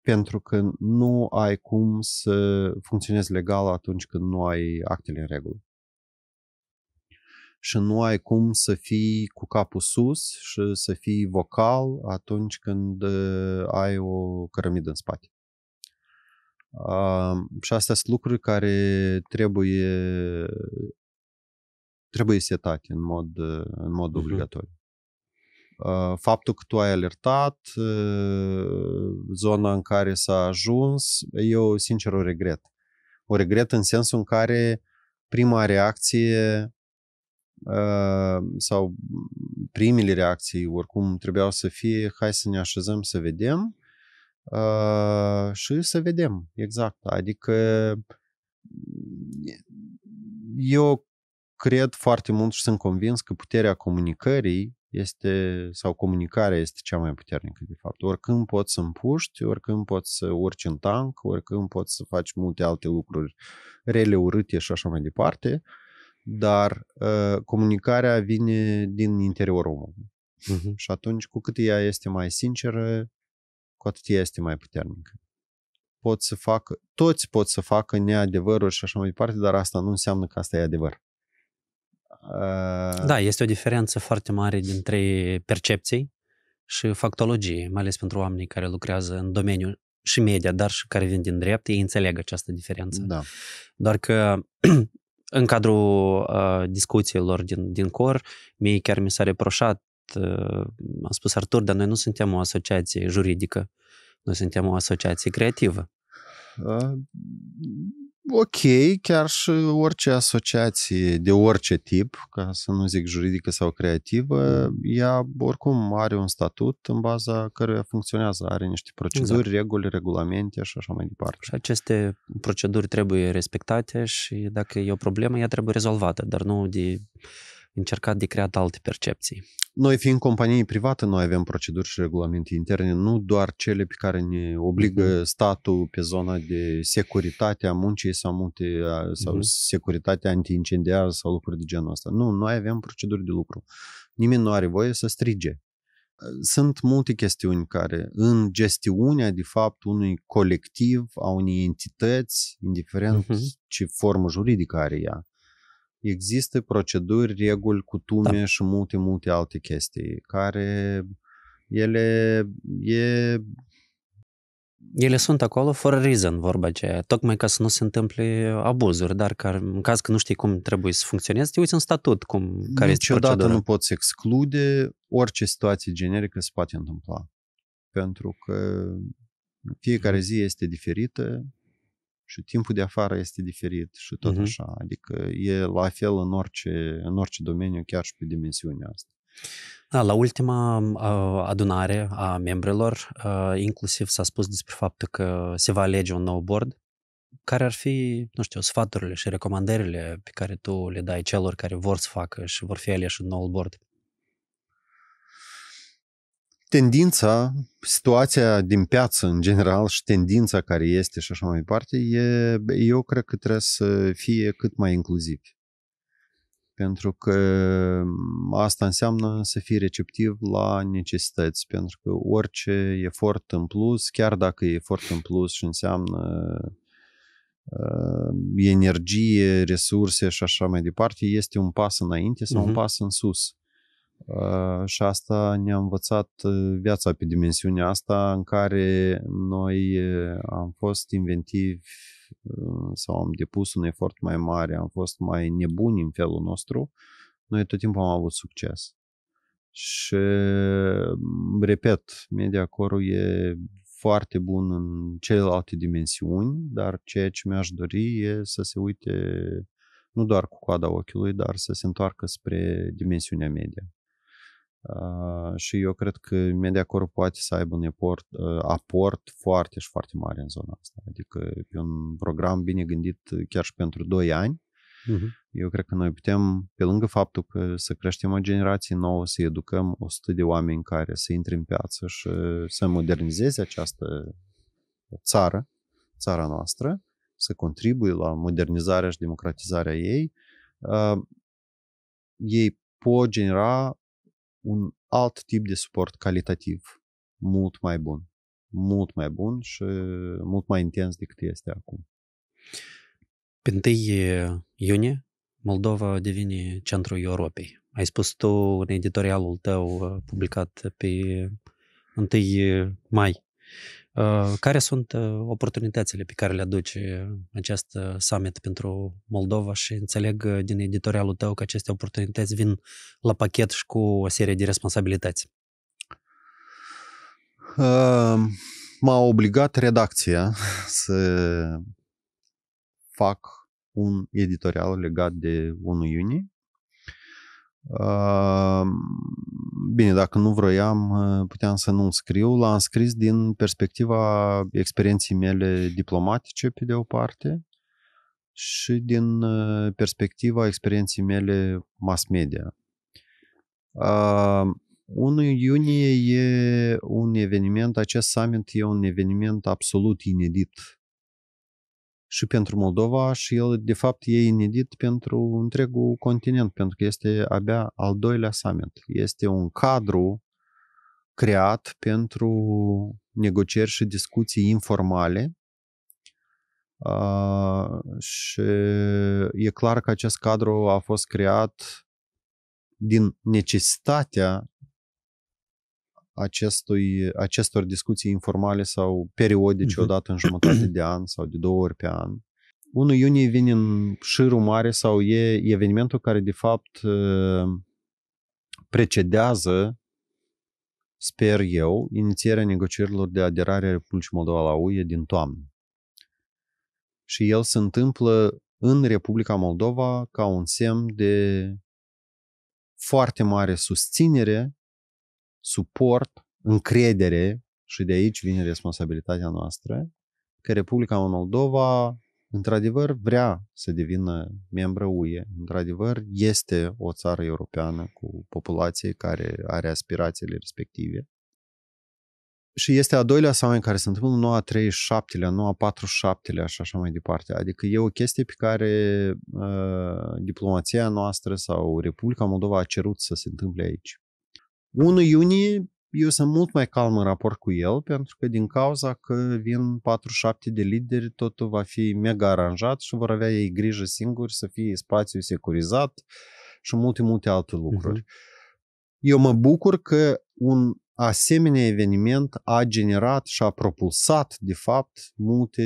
pentru că nu ai cum să funcționezi legal atunci când nu ai actele în regulă. Și nu ai cum să fii cu capul sus și să fii vocal atunci când uh, ai o cărămidă în spate. Și astea sunt lucruri care trebuie trebuie setate în mod, în mod uh-huh. obligatoriu. Faptul că tu ai alertat, zona în care s-a ajuns, eu sincer o regret. O regret în sensul în care prima reacție sau primele reacții oricum trebuiau să fie hai să ne așezăm să vedem uh, și să vedem exact. Adică eu cred foarte mult și sunt convins că puterea comunicării este, sau comunicarea este cea mai puternică, de fapt. Oricând poți să împuști, oricând poți să urci în tank, oricând poți să faci multe alte lucruri rele, urâte și așa mai departe, dar uh, comunicarea vine din interiorul omului. Uh-huh. Și atunci, cu cât ea este mai sinceră, cu atât ea este mai puternică. Pot să facă, toți pot să facă neadevăruri și așa mai departe, dar asta nu înseamnă că asta e adevăr. Da, este o diferență foarte mare dintre percepții și factologie, mai ales pentru oamenii care lucrează în domeniul și media, dar și care vin din drept, ei înțeleg această diferență. Da. Doar că în cadrul uh, discuțiilor din, din cor, mie chiar mi s-a reproșat Uh, am spus Artur, dar noi nu suntem o asociație juridică, noi suntem o asociație creativă. Ok, chiar și orice asociație de orice tip, ca să nu zic juridică sau creativă, mm. ea oricum are un statut în baza căruia funcționează, are niște proceduri, exact. reguli, regulamente și așa mai departe. Și aceste proceduri trebuie respectate și dacă e o problemă, ea trebuie rezolvată, dar nu de încercat de creat alte percepții. Noi fiind companii private, noi avem proceduri și regulamente interne, nu doar cele pe care ne obligă mm-hmm. statul pe zona de securitate a muncii sau, multe, sau mm-hmm. securitatea antiincendiară sau lucruri de genul ăsta. Nu, noi avem proceduri de lucru. Nimeni nu are voie să strige. Sunt multe chestiuni care, în gestiunea, de fapt, unui colectiv, a unei entități, indiferent uh-huh. ce formă juridică are ea, există proceduri, reguli, cutume da. și multe, multe alte chestii care ele e... Ele sunt acolo for a reason, vorba aceea, tocmai ca să nu se întâmple abuzuri, dar ca, în caz că nu știi cum trebuie să funcționezi, te uiți în statut cum, care Niciodată este procedura. nu poți exclude orice situație generică se poate întâmpla, pentru că fiecare mm. zi este diferită, și timpul de afară este diferit și tot uh-huh. așa. Adică e la fel în orice, în orice domeniu, chiar și pe dimensiunea asta. Da, la ultima uh, adunare a membrilor, uh, inclusiv s-a spus despre faptul că se va alege un nou board. Care ar fi, nu știu, sfaturile și recomandările pe care tu le dai celor care vor să facă și vor fi aleși în nou board? tendința, situația din piață în general și tendința care este și așa mai departe, e, eu cred că trebuie să fie cât mai inclusiv. Pentru că asta înseamnă să fii receptiv la necesități, pentru că orice efort în plus, chiar dacă e efort în plus și înseamnă uh, energie, resurse și așa mai departe, este un pas înainte sau uh-huh. un mhm. pas în sus Uh, și asta ne-a învățat uh, viața pe dimensiunea asta în care noi uh, am fost inventivi sau am depus un efort mai mare, am fost mai nebuni în felul nostru, noi tot timpul am avut succes. Și, repet, media corul e foarte bun în celelalte dimensiuni, dar ceea ce mi-aș dori e să se uite nu doar cu coada ochiului, dar să se întoarcă spre dimensiunea media. Uh, și eu cred că Mediacorp poate să aibă un aport, uh, ah, aport foarte și foarte mare în zona asta. Adică e un program bine gândit chiar și pentru 2 ani. Uh-huh. Eu cred că noi putem, pe lângă faptul că să creștem o generație nouă, să educăm 100 de oameni care să intre în piață și să modernizeze această țară, țara noastră, să contribuie la modernizarea și democratizarea ei, uh, ei pot genera un alt tip de suport calitativ mult mai bun. Mult mai bun și mult mai intens decât este acum. Pe 1 iunie, Moldova devine centrul Europei. Ai spus tu în editorialul tău uh, publicat pe 1 mai Э, care sunt э, oportunitățile pe care le aduce acest summit pentru Moldova și înțeleg uh, din editorialul tău că aceste oportunități vin la pachet și cu o serie de responsabilități? Ehm, m-a obligat redacția să fac un editorial legat de 1 iunie Bine, dacă nu vroiam, ă, puteam să nu scriu. L-am scris din perspectiva experienței mele diplomatice, pe de o parte, și din ă, perspectiva experienței mele mass media. Uh, 1 iunie e un eveniment, acest summit e un eveniment absolut inedit și pentru Moldova și el, de fapt, e inedit pentru întregul continent, pentru că este abia al doilea summit. Este un cadru creat pentru negocieri și discuții informale uh, și e clar că acest cadru a fost creat din necesitatea acestui, acestor discuții informale sau periodice uh-huh. odată în jumătate de an sau de două ori pe an. 1 iunie vine în șirul mare sau e evenimentul care de fapt ă, precedează, sper eu, inițierea negocierilor de aderare a Republicii Moldova la UE din toamnă. Și el se întâmplă în Republica Moldova ca un semn de foarte mare susținere suport, încredere și de aici vine responsabilitatea noastră că Republica Moldova într-adevăr vrea să devină membră UE, într-adevăr este o țară europeană cu populație care are aspirațiile respective. Și este a doilea sau în care se întâmplă a 37-lea, a 47-lea și așa mai departe. Adică e o chestie pe care uh, diplomația noastră sau Republica Moldova a cerut să se întâmple aici. 1 iunie eu sunt mult mai calm în raport cu el, pentru că din cauza că vin 47 de lideri, totul va fi mega aranjat și vor avea ei grijă singuri să fie spațiu securizat și multe, multe alte mhm. lucruri. Uh-huh. Eu mă bucur că un asemenea eveniment a generat și a propulsat, de fapt, multe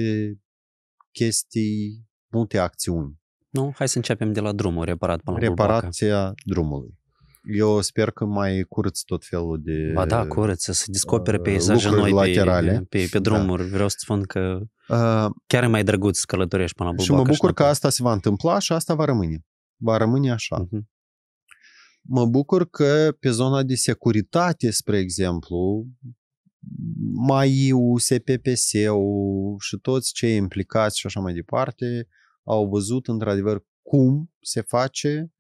chestii, multe acțiuni. Nu? Hai să începem de la drumul reparat până Reparația la Reparația drumului eu sper că mai curăț tot felul de... Ba da, curăț, să descopere uh, peisaje noi laterale. Pe, pe, pe da. drumuri. Da. Vreau să spun că uh, chiar e mai drăguț să călătorești până la Bulbaca. Și mă bucur și că asta se va întâmpla și asta va rămâne. Va rămâne așa. Uh-huh. Mă bucur că pe zona de securitate, spre exemplu, MAIU, SPPS-ul și toți cei implicați și așa mai departe au văzut într-adevăr cum se face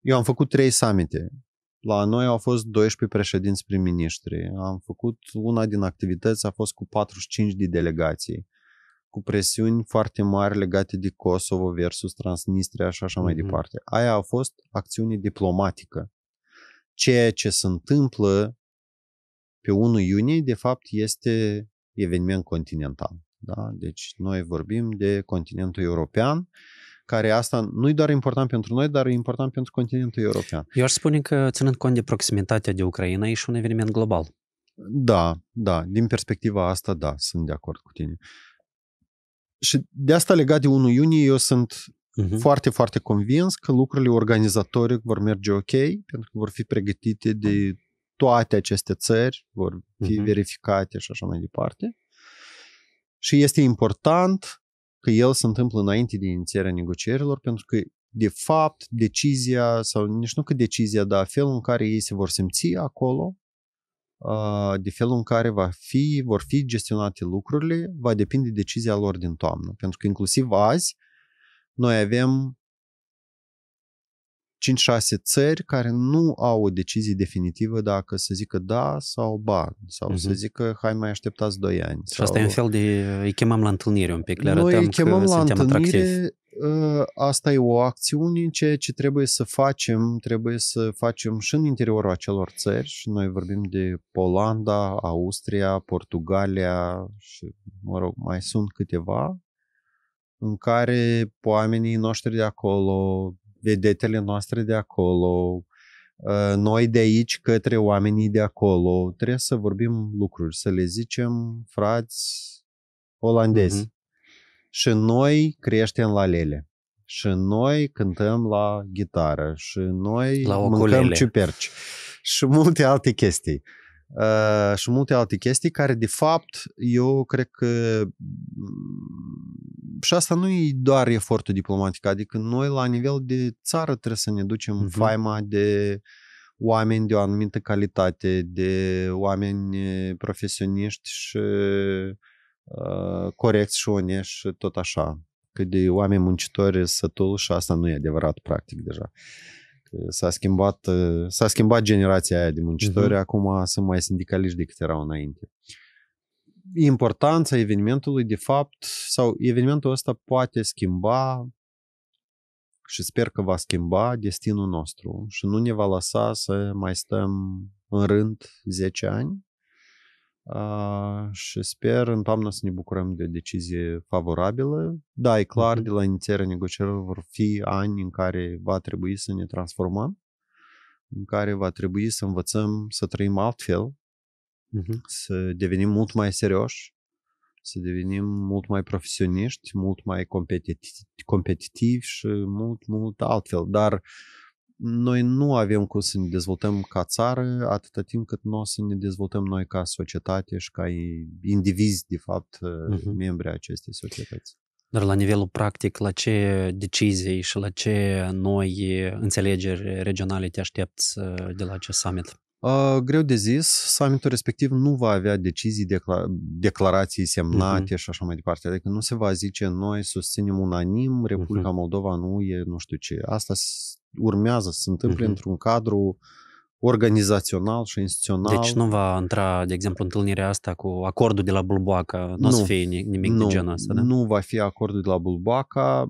eu am făcut trei summite. La noi au fost 12 președinți prim-ministri. Am făcut una din activități, a fost cu 45 de delegații, cu presiuni foarte mari legate de Kosovo versus Transnistria și așa mm-hmm. mai mhm. departe. Aia a fost acțiune diplomatică. Ceea ce se întâmplă pe 1 iunie, de fapt, este eveniment continental. Da? Deci noi vorbim de continentul european care asta nu e doar important pentru noi, dar e important pentru continentul european. Eu aș spune că, ținând cont de proximitatea de Ucraina, e și un eveniment global. Da, da, din perspectiva asta, da, sunt de acord cu tine. Și de asta legat de 1 iunie, eu sunt uh-huh. foarte, foarte convins că lucrurile organizatoric vor merge ok, pentru că vor fi pregătite de toate aceste țări, vor fi uh-huh. verificate și așa mai departe. Și este important că el se întâmplă înainte de inițierea negocierilor, pentru că, de fapt, decizia, sau nici nu că decizia, dar felul în care ei se vor simți acolo, de felul în care va fi, vor fi gestionate lucrurile, va depinde de decizia lor din toamnă. Pentru că inclusiv azi noi avem 5-6 țări care nu au o decizie definitivă dacă să zică da sau ba, sau uh-huh. să mhm. zică hai mai așteptați 2 ani. Și sau... asta e un fel de, îi chemăm la întâlnire un pic, le arătăm Noi îi chemăm că la suntem întâlnire, atractivi. Ă, asta e o acțiune, ceea ce trebuie să facem, trebuie să facem și în interiorul acelor țări și noi vorbim de Polanda, Austria, Portugalia și, mă rog, mai sunt câteva în care oamenii noștri de acolo vedetele noastre de acolo, uh, noi de aici către oamenii de acolo, trebuie să vorbim lucruri, să le zicem frați olandezi. Uh-huh. Și noi creștem la lele. Și noi cântăm la gitară. Și noi la mâncăm ciuperci. Și multe alte chestii uh, și multe alte chestii care, de fapt, eu cred că mm, și asta nu e doar efortul diplomatic, adică noi la nivel de țară trebuie să ne ducem uh-huh. faima de oameni de o anumită calitate, de oameni eh, profesioniști și uh, corecți și onești și tot așa. Că de oameni muncitori sătul și asta nu e adevărat practic deja. Uh, S-a schimbat, uh, s-a schimbat generația aia de muncitori, uh-huh. acum sunt mai sindicaliști decât erau înainte. Importanța evenimentului, de fapt, sau evenimentul ăsta poate schimba și sper că va schimba destinul nostru și nu ne va lăsa să mai stăm în rând 10 ani Uh, și sper în toamnă să ne bucurăm de o decizie favorabilă. Da, e clar, uh-huh. de la inițierea negocierilor vor fi ani în care va trebui să ne transformăm, în care va trebui să învățăm să trăim altfel, uh-huh. să devenim mult mai serioși, să devenim mult mai profesioniști, mult mai competitivi, și mult, mult altfel. Dar noi nu avem cum să ne dezvoltăm ca țară atâta timp cât nu o să ne dezvoltăm noi ca societate și ca indivizi, de fapt, uh-huh. membri acestei societăți. Dar la nivelul practic, la ce decizii și la ce noi înțelegeri regionale te aștepți ă, de la acest summit? Uh, greu de zis, summitul respectiv nu va avea decizii, decla- declarații semnate uh-huh. și așa mai departe. Adică nu se va zice noi susținem unanim Republica uh-huh. Moldova nu e nu știu ce. Asta urmează să se întâmple uh-huh. într-un cadru organizațional și instituțional. Deci nu va intra, de exemplu, întâlnirea asta cu acordul de la Bulboaca, nu, nu o să fie nimic nu, de genul ăsta, da? Nu va fi acordul de la Bulboaca.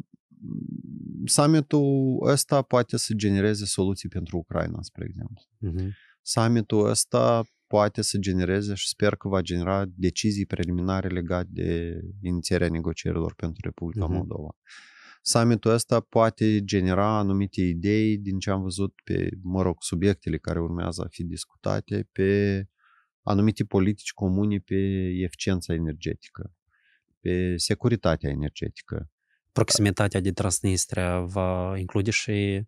Summitul ăsta poate să genereze soluții pentru Ucraina, spre exemplu. Uh-huh. Summitul ăsta poate să genereze și sper că va genera decizii preliminare legate de inițierea negocierilor pentru Republica uh-huh. Moldova. Uh, summitul ăsta poate genera anumite idei din ce am văzut pe, mă rog, subiectele care urmează a fi discutate, pe anumite politici comune pe eficiența energetică, pe securitatea energetică. Proximitatea din Transnistria va include și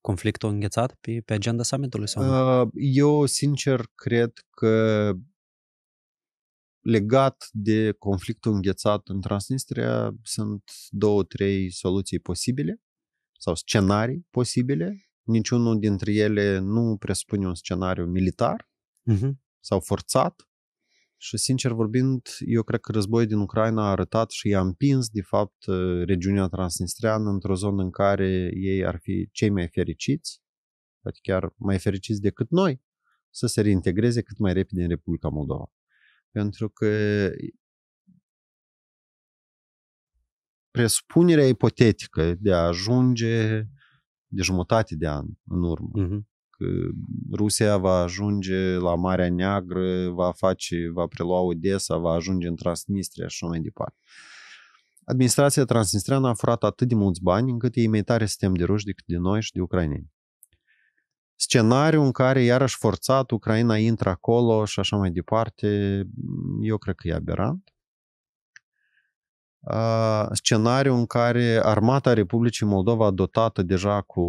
conflictul înghețat pe, pe agenda summitului? Sau uh, Eu, sincer, cred că Legat de conflictul înghețat în Transnistria, sunt două, trei soluții posibile sau scenarii posibile. Niciunul dintre ele nu presupune un scenariu militar uh-huh. sau forțat. Și, sincer vorbind, eu cred că războiul din Ucraina a arătat și i-a împins, de fapt, uh, regiunea transnistreană într-o zonă în care ei ar fi cei mai fericiți, poate adică chiar mai fericiți decât noi, să se reintegreze cât mai repede în Republica Moldova. Pentru că presupunerea ipotetică de a ajunge de jumătate de an în urmă, uh-huh. că Rusia va ajunge la Marea Neagră, va face, va prelua Odessa, va ajunge în Transnistria și așa mai departe. Administrația transnistreană a furat atât de mulți bani încât ei mai tare sistem de ruși decât de noi și de ucraineni scenariu în care iarăși forțat Ucraina intră acolo și așa mai departe, eu cred că e aberant. scenariu în care armata Republicii Moldova dotată deja cu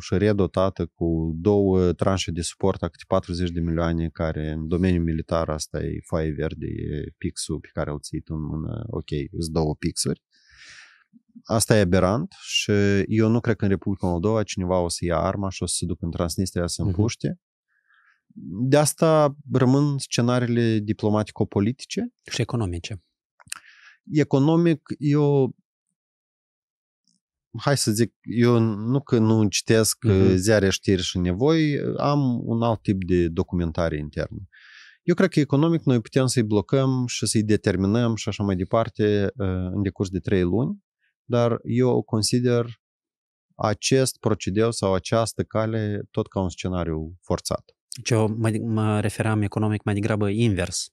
și redotată cu două tranșe de suport a câte 40 de milioane care în domeniul militar asta e foaie verde, e pixul pe care îl ții tu în mână, ok, îți două pixuri asta e aberant și eu nu cred că în Republica Moldova cineva o să ia arma și o să se ducă în Transnistria să mhm. împuște. De asta rămân scenariile diplomatico-politice. Și economice. Economic, eu hai să zic, eu nu că nu citesc uh-huh. ziare știri și nevoi, am un alt tip de documentare internă. Eu cred că economic noi putem să-i blocăm și să-i determinăm și așa mai departe eh, în decurs de trei luni dar eu consider acest procedeu sau această cale tot ca un scenariu forțat. Ce eu mă, mă referam economic mai degrabă invers,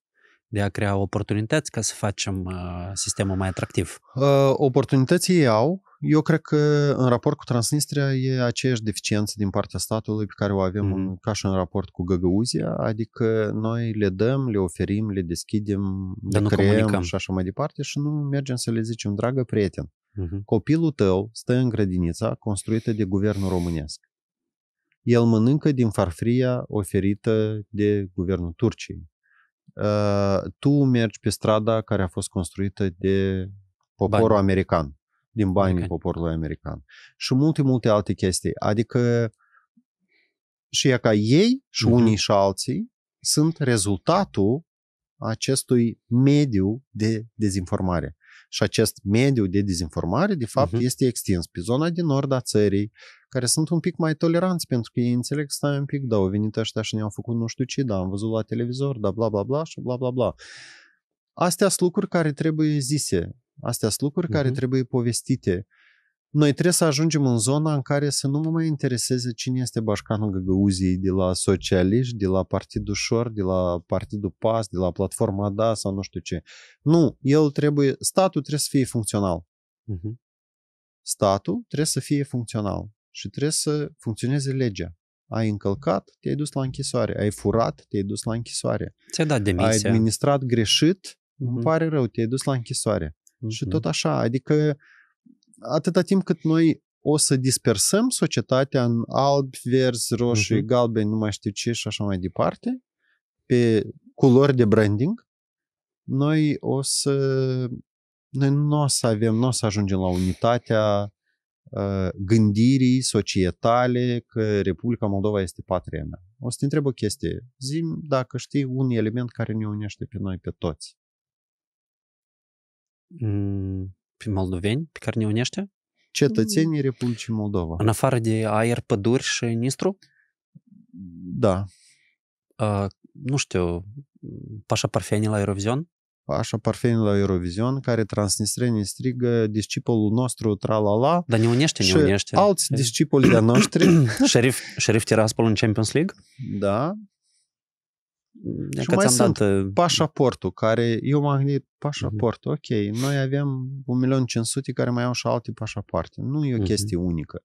de a crea oportunități ca să facem uh, sistemul mai atractiv. Uh, oportunității au. Eu cred că în raport cu Transnistria e aceeași deficiență din partea statului pe care o avem mm. în, mhm. ca și în raport cu Găgăuzia, adică noi le dăm, le oferim, le deschidem, Dar le creăm comunicăm. și așa mai departe și nu mergem să le zicem, dragă prieten, Uh-huh. Copilul tău stă în grădinița construită de guvernul românesc. El mănâncă din farfria oferită de guvernul Turciei. Uh, tu mergi pe strada care a fost construită de poporul Bani. american, din banii okay. poporului american. Și multe, multe alte chestii. Adică și e ca ei și uh-huh. unii și alții sunt rezultatul acestui mediu de dezinformare. Și acest mediu de dezinformare, de fapt, uh-huh. este extins pe zona din nord a țării, care sunt un pic mai toleranți pentru că ei înțeleg, stai un pic, da, au venit ăștia și ne-au făcut nu știu ce, da, am văzut la televizor, da, bla, bla, bla și bla, bla, bla. Astea sunt lucruri care trebuie zise, astea sunt lucruri uh-huh. care mhm. trebuie povestite. Uh, noi trebuie să ajungem în zona în care să nu mă mai intereseze cine este Bașcanul Găgăuziei de la socialiști, de la Partidul Șor, de la Partidul PAS, de la Platforma DA sau nu știu ce. Nu, el trebuie, statul trebuie să fie funcțional. Uh-huh. Statul trebuie să fie funcțional și trebuie să funcționeze legea. Ai încălcat, te-ai dus la închisoare. Ai furat, te-ai dus la închisoare. Ți-ai dat demisia. Ai administrat greșit, uh-huh. îmi mhm. pare rău, te-ai dus la închisoare. Uh-huh. Și mhm. tot așa, adică atâta timp cât noi o să dispersăm societatea în albi, verzi, roșii, uh-huh. galbeni, nu mai știu ce și așa mai departe, pe culori de branding, noi o să noi nu o să avem, nu o să ajungem la unitatea uh, gândirii societale că Republica Moldova este patria mea. O să te întreb o chestie. Zim dacă știi un element care ne unește pe noi pe toți. Mm moldoveni pe care ne unește? Cetățenii Republicii Moldova. În afară de aer, păduri și Nistru? Da. A, nu știu, Pașa Parfenii la Eurovision? Pașa Parfenii la Eurovision, care transnistrenii strigă discipolul nostru, tralala. Dar ne unește, ne unește. alți discipoli de noștri. șerif, șerif Tiraspol în Champions League? Da. Și mai sunt dat... Uh, pașaportul, care eu m-am gândit, pașaport uh-huh. ok, noi avem 1.500.000 care mai au și alte pașapoarte. Nu e o uh-huh. chestie unică.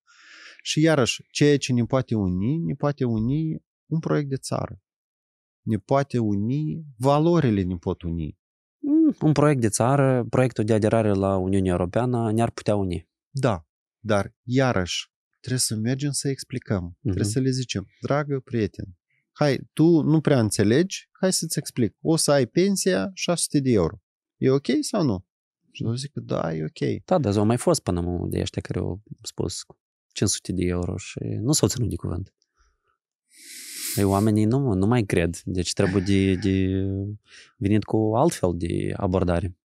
Și iarăși, ceea ce ne poate uni, ne poate uni un proiect de țară. Ne poate uni, valorile ne pot uni. Mm, un proiect de țară, proiectul de aderare la Uniunea Europeană ne-ar putea uni. Da, dar iarăși, trebuie să mergem să explicăm, uh-huh. trebuie mhm. să le zicem, dragă prieten, hai, tu nu prea înțelegi, hai să-ți explic. O să ai pensia 600 de euro. E ok sau nu? Și eu zic că da, e ok. Da, dar au mai fost până în de ăștia care au spus 500 de euro și nu s-au ținut de cuvânt. Ei, oamenii nu, nu mai cred. Deci trebuie de, de venit cu altfel de abordare.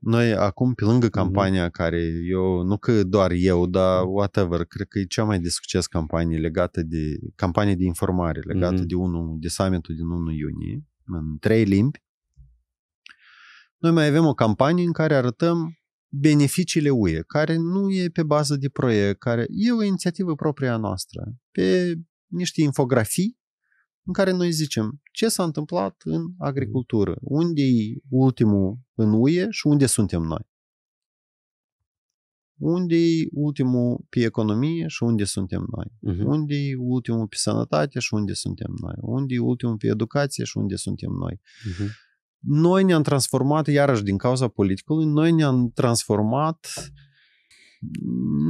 Noi acum, pe lângă mhm. campania mm-hmm. care eu, nu că doar eu, dar mhm. whatever, cred că e cea mai de succes campanie legată de, campanie de informare legată mm-hmm. de, unul, de summitul din 1 iunie, în trei limbi, noi mai avem o campanie în care arătăm beneficiile UE, care nu e pe bază de proiect, care e o inițiativă propria noastră, pe niște infografii în care noi zicem ce s-a întâmplat în agricultură, unde e ultimul în UE și unde suntem noi. Unde e ultimul pe economie și unde suntem noi? Uh-huh. Unde e ultimul pe sănătate și unde suntem noi? Unde e ultimul pe educație și unde suntem noi? Uh-huh. Noi ne-am transformat, iarăși din cauza politicului, noi ne-am transformat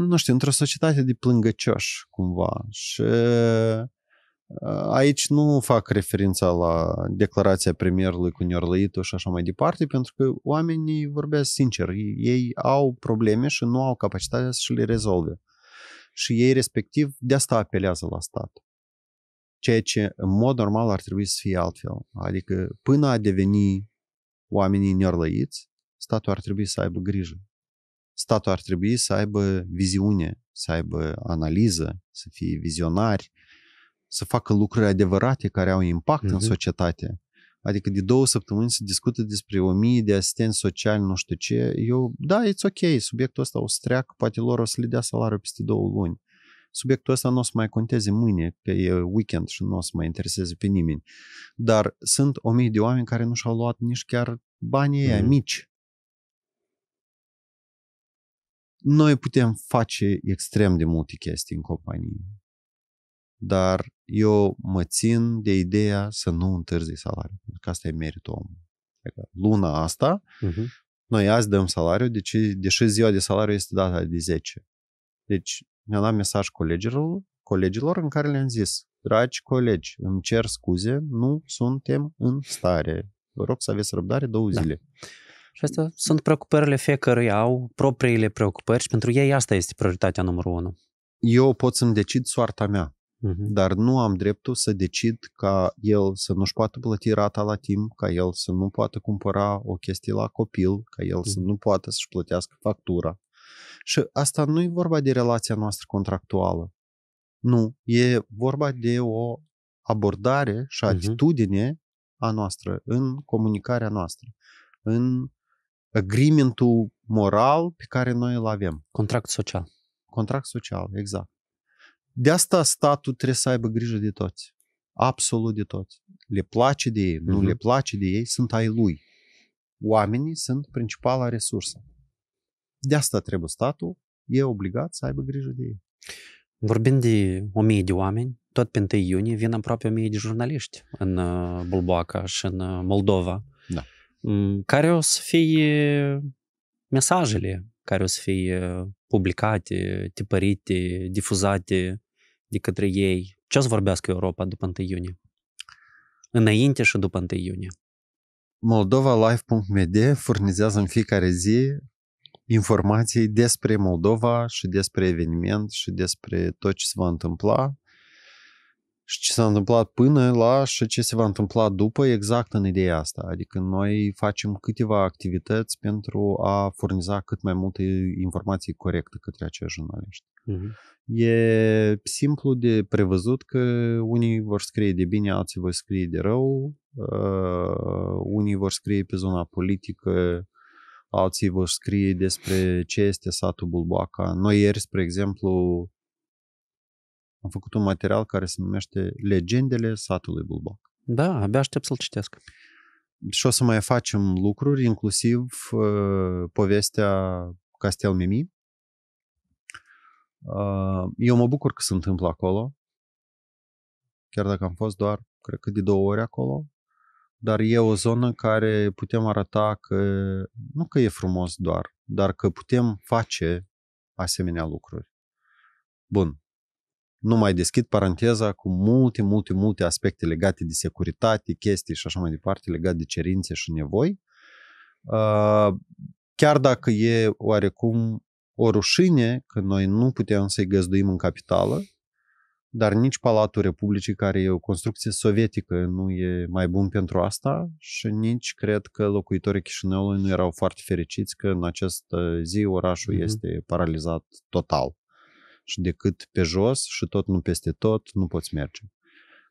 nu știu, într-o societate de plângăcioși, cumva. Și Э, aici nu fac referința la declarația premierului cu Niorlăitu și așa mai departe, pentru că oamenii vorbesc sincer. Ei au probleme și nu au capacitatea să le rezolve. Și ei respectiv de asta apelează la stat. Ceea ce în mod normal ar trebui să fie altfel. Adică până a deveni oamenii niorlăiți, statul ar trebui să aibă grijă. Statul ar trebui să aibă viziune, să aibă analiză, să fie vizionari, uh, să facă lucruri adevărate care au impact uh-huh. în mhm. societate. Adică de două săptămâni se discută despre o mie de asistenți sociali, nu știu ce. Eu, da, it's ok, subiectul ăsta o să treacă, poate lor o să le dea salariul peste două luni. Subiectul ăsta nu o să mai conteze mâine, pe weekend și nu o să mai intereseze pe nimeni. Dar sunt o mie de oameni care nu și-au luat nici chiar banii mm. hmm aia mici. Noi putem face extrem de multe chestii în companie, dar eu mă țin de ideea să nu întârzi salariul, pentru că asta e meritul omului. Adică luna asta, uh-huh. noi azi dăm salariu, deci, deși ziua de salariu este data de 10. Deci mi am dat mesaj colegilor, colegilor în care le-am zis, dragi colegi, îmi cer scuze, nu suntem în stare. Vă rog să aveți răbdare două da. zile. Și astea sunt preocupările fiecăruia, au propriile preocupări și pentru ei asta este prioritatea numărul unu. Eu pot să-mi decid soarta mea uh-huh. dar nu am dreptul să decid ca el să nu-și poată plăti rata la timp, ca el să nu poată cumpăra o chestie la copil, ca el uh-huh. să nu poată să-și plătească factura. Și asta nu e vorba de relația noastră contractuală. Nu, e vorba de o abordare și atitudine uh-huh. a noastră în comunicarea noastră, în agreementul moral pe care noi îl avem. Contract social. Contract social, exact. De asta statul trebuie să aibă grijă de toți. Absolut de toți. Le place de ei, mm-hmm. nu le mhm. place de ei, sunt ai lui. Oamenii sunt principala resursă. De asta trebuie statul, e obligat să aibă grijă de ei. Vorbind de o mie de oameni, tot pe 1 iunie vin aproape o mie de jurnaliști în uh, Bulboaca și în uh, Moldova. Da. Mm, care o să fie mesajele care o să fie uh, publicate, tipărite, difuzate de către ei ce o să vorbească Europa după 1 iunie? Înainte și după 1 iunie. MoldovaLive.md furnizează în fiecare zi informații despre Moldova și despre eveniment și despre tot ce se va întâmpla și ce s-a întâmplat până la și ce se va întâmpla după exact în ideea asta. Adică noi facem câteva activități pentru a furniza cât mai multe informații corecte către acești jurnaliști. Uh-huh. E simplu de prevăzut că unii vor scrie de bine, alții vor scrie de rău, uh, unii vor scrie pe zona politică, alții vor scrie despre ce este satul Bulbaca. Noi ieri, spre exemplu, am făcut un material care se numește Legendele satului Bulboac. Da, abia aștept să-l citesc. Și o să mai facem lucruri, inclusiv uh, povestea Castel Mimi, Ă, eu mă bucur că se întâmplă acolo, chiar dacă am fost doar, cred că de două ori acolo, dar e o zonă în care putem arăta că, nu că e frumos doar, dar că putem face asemenea lucruri. Bun, nu mai deschid paranteza cu multe, multe, multe aspecte legate de securitate, chestii și așa mai departe, legate de cerințe și nevoi. Ă, chiar dacă e oarecum o rușine că noi nu putem să-i găzduim în capitală, dar nici Palatul Republicii, care e o construcție sovietică, nu e mai bun pentru asta și nici cred că locuitorii Chișinăului nu erau foarte fericiți că în această zi orașul mm-hmm. este paralizat total. Și decât pe jos și tot nu peste tot, nu poți merge.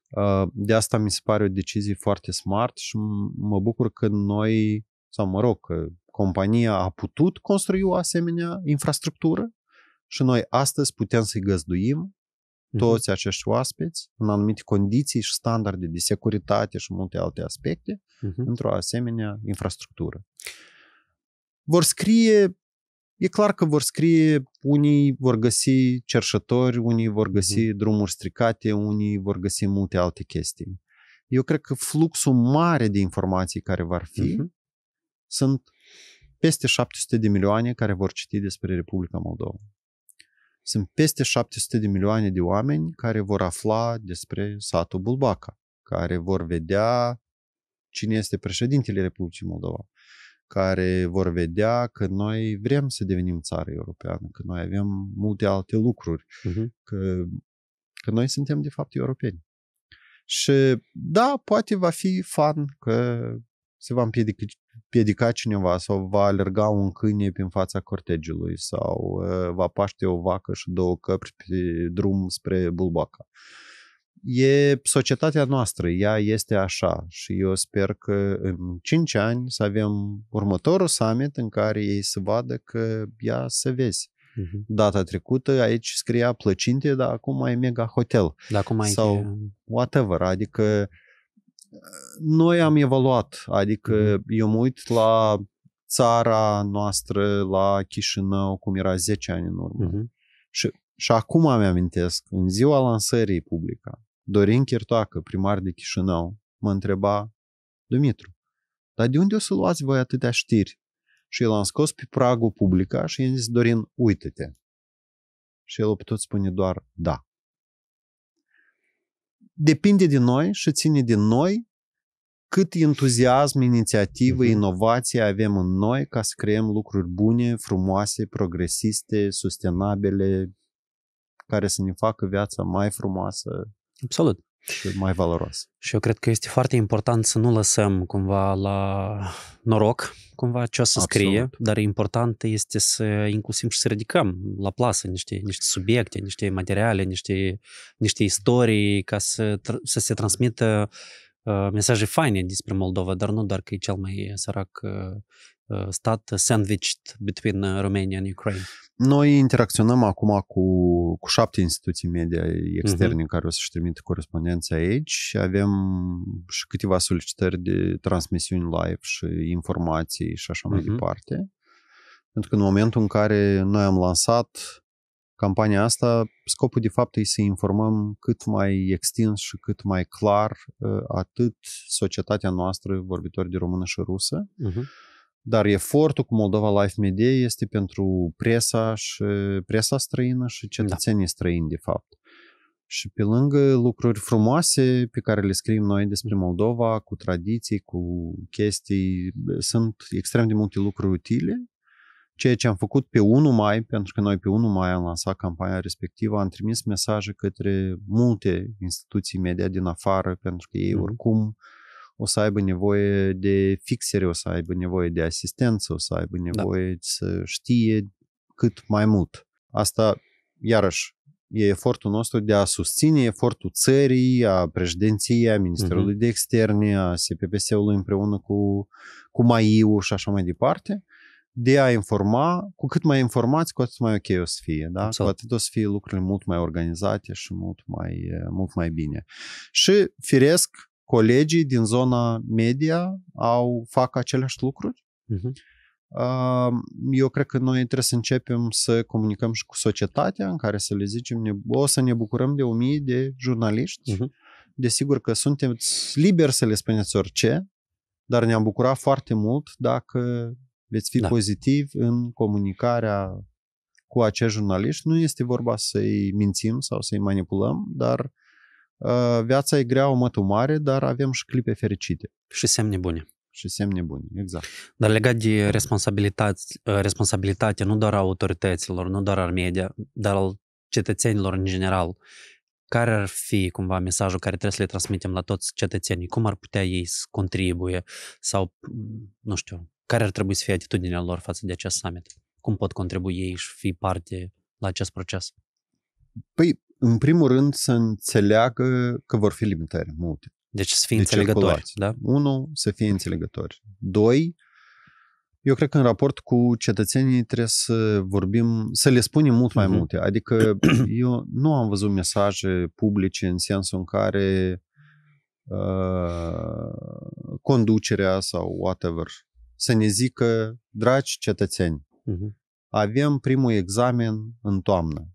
Uh, de asta mi se pare o decizie foarte smart și mă bucur că noi, sau mă rog, că compania a putut construi o asemenea infrastructură și noi astăzi putem să-i găzduim mhm. toți acești oaspeți în anumite condiții și standarde de securitate și multe alte aspecte uh-huh. într-o asemenea infrastructură. Vor scrie, e clar că vor scrie, unii vor găsi cerșători, unii vor găsi uh-huh. drumuri stricate, unii vor găsi multe alte chestii. Eu cred că fluxul mare de informații care vor fi uh-huh. sunt peste 700 de milioane care vor citi despre Republica Moldova. Sunt peste 700 de milioane de oameni care vor afla despre satul Bulbaca, care vor vedea cine este președintele Republicii Moldova, care vor vedea că noi vrem să devenim țară europeană, că noi avem multe alte lucruri, uh-huh. că, că noi suntem de fapt europeni. Și da, poate va fi fan că se va împiedica, împiedica cineva sau va alerga un câine prin fața cortegiului sau ă, va paște o vacă și două căpri pe drum spre Bulbaca. E societatea noastră, ea este așa și eu sper că în 5 ani să avem următorul summit în care ei să vadă că ea se vezi. Uh-huh. Data trecută aici scria plăcinte, dar acum e mega hotel. Da acum Sau e... whatever, adică uh, noi am evaluat, adică mhm. eu mă uit la țara noastră, la Chișinău, cum era 10 ani în urmă. Uh-huh. Și, și acum îmi amintesc, în ziua lansării publica, Dorin Chirtoacă, primar de Chișinău, mă întreba, Dumitru, dar de unde o să luați voi atâtea știri? Și el am scos pe pragul publica și i a zis, Dorin, uită-te. Și el a putut spune doar da depinde de noi și ține de noi cât entuziasm, inițiativă, mhm. inovație avem în noi ca să creăm lucruri bune, frumoase, progresiste, sustenabile, care să ne facă viața mai frumoasă. Absolut și mai valoros. Și eu cred că este foarte important să nu lăsăm cumva la noroc cumva ce o să Absolut. scrie, dar important este să inclusiv și să ridicăm la plasă niște, niște subiecte, niște materiale, niște, niște istorii ca să, să se transmită uh, mesaje faine despre Moldova, dar nu doar că e cel mai sărac uh, stat э, sandwiched э, between э, Romania and Ukraine? Noi interacționăm acum cu, cu șapte instituții media externe uh-huh. care o să-și trimite corespondența aici și avem și câteva solicitări de transmisiuni live și informații și așa mai uh-huh. departe. Pentru că în momentul în care noi am lansat campania asta, scopul de fapt e să informăm cât mai extins și cât mai clar uh, atât societatea noastră, vorbitori de română și rusă, uh-huh dar efortul cu Moldova Life Media este pentru presa și presa străină și da. cetățenii da. străini, de fapt. Și pe lângă lucruri frumoase pe care le scriem noi despre Moldova, cu tradiții, cu chestii, sunt extrem de multe lucruri utile. Ceea ce am făcut pe 1 mai, pentru că noi pe 1 mai am lansat campania respectivă, am trimis mesaje către multe instituții media din afară, pentru că ei mhm. oricum mm-hmm o să aibă nevoie de fixere, o să aibă nevoie de asistență, o să aibă da. nevoie da. să știe cât mai mult. Asta, iarăși, e efortul nostru de a susține efortul țării, a președinției, a Ministerului uh-huh. de Externe, a SPPS-ului împreună cu, cu MAIU și așa mai departe, de a informa, cu cât mai informați, cu atât mai ok o să fie, da? Absolut. cu atât o să fie lucrurile mult mai organizate și mult mai, mult mai bine. Și, firesc, colegii din zona media au fac aceleași lucruri. Uh-huh. Eu cred că noi trebuie să începem să comunicăm și cu societatea în care să le zicem ne, o să ne bucurăm de o mie de jurnaliști. Uh-huh. Desigur că sunteți liberi să le spuneți orice, dar ne-am bucurat foarte mult dacă veți fi da. pozitiv în comunicarea cu acești jurnaliști. Nu este vorba să-i mințim sau să-i manipulăm, dar uh, Э, viața e grea, o mătumare, dar avem și clipe fericite. Și semne bune. Și semne bune, exact. Dar legat de responsabilitate, uh, responsabilitate nu doar a autorităților, nu doar al media, dar al cetățenilor în general, care ar fi cumva mesajul care trebuie să le transmitem la toți cetățenii? Cum ar putea ei să contribuie? Sau, nu știu, care ar trebui să fie atitudinea lor față de acest summit? Cum pot contribui ei și fi parte la acest proces? Păi, în primul rând, să înțeleagă că vor fi limitări multe. Deci să fie de deci înțelegători, da? Unu, să fie înțelegători. Doi, eu cred că în raport cu cetățenii trebuie să vorbim, să le spunem mult mai mhm. multe. Adică eu nu am văzut mesaje publice în sensul în care uh, conducerea sau whatever să ne zică, dragi cetățeni, uh-huh. avem primul examen în toamnă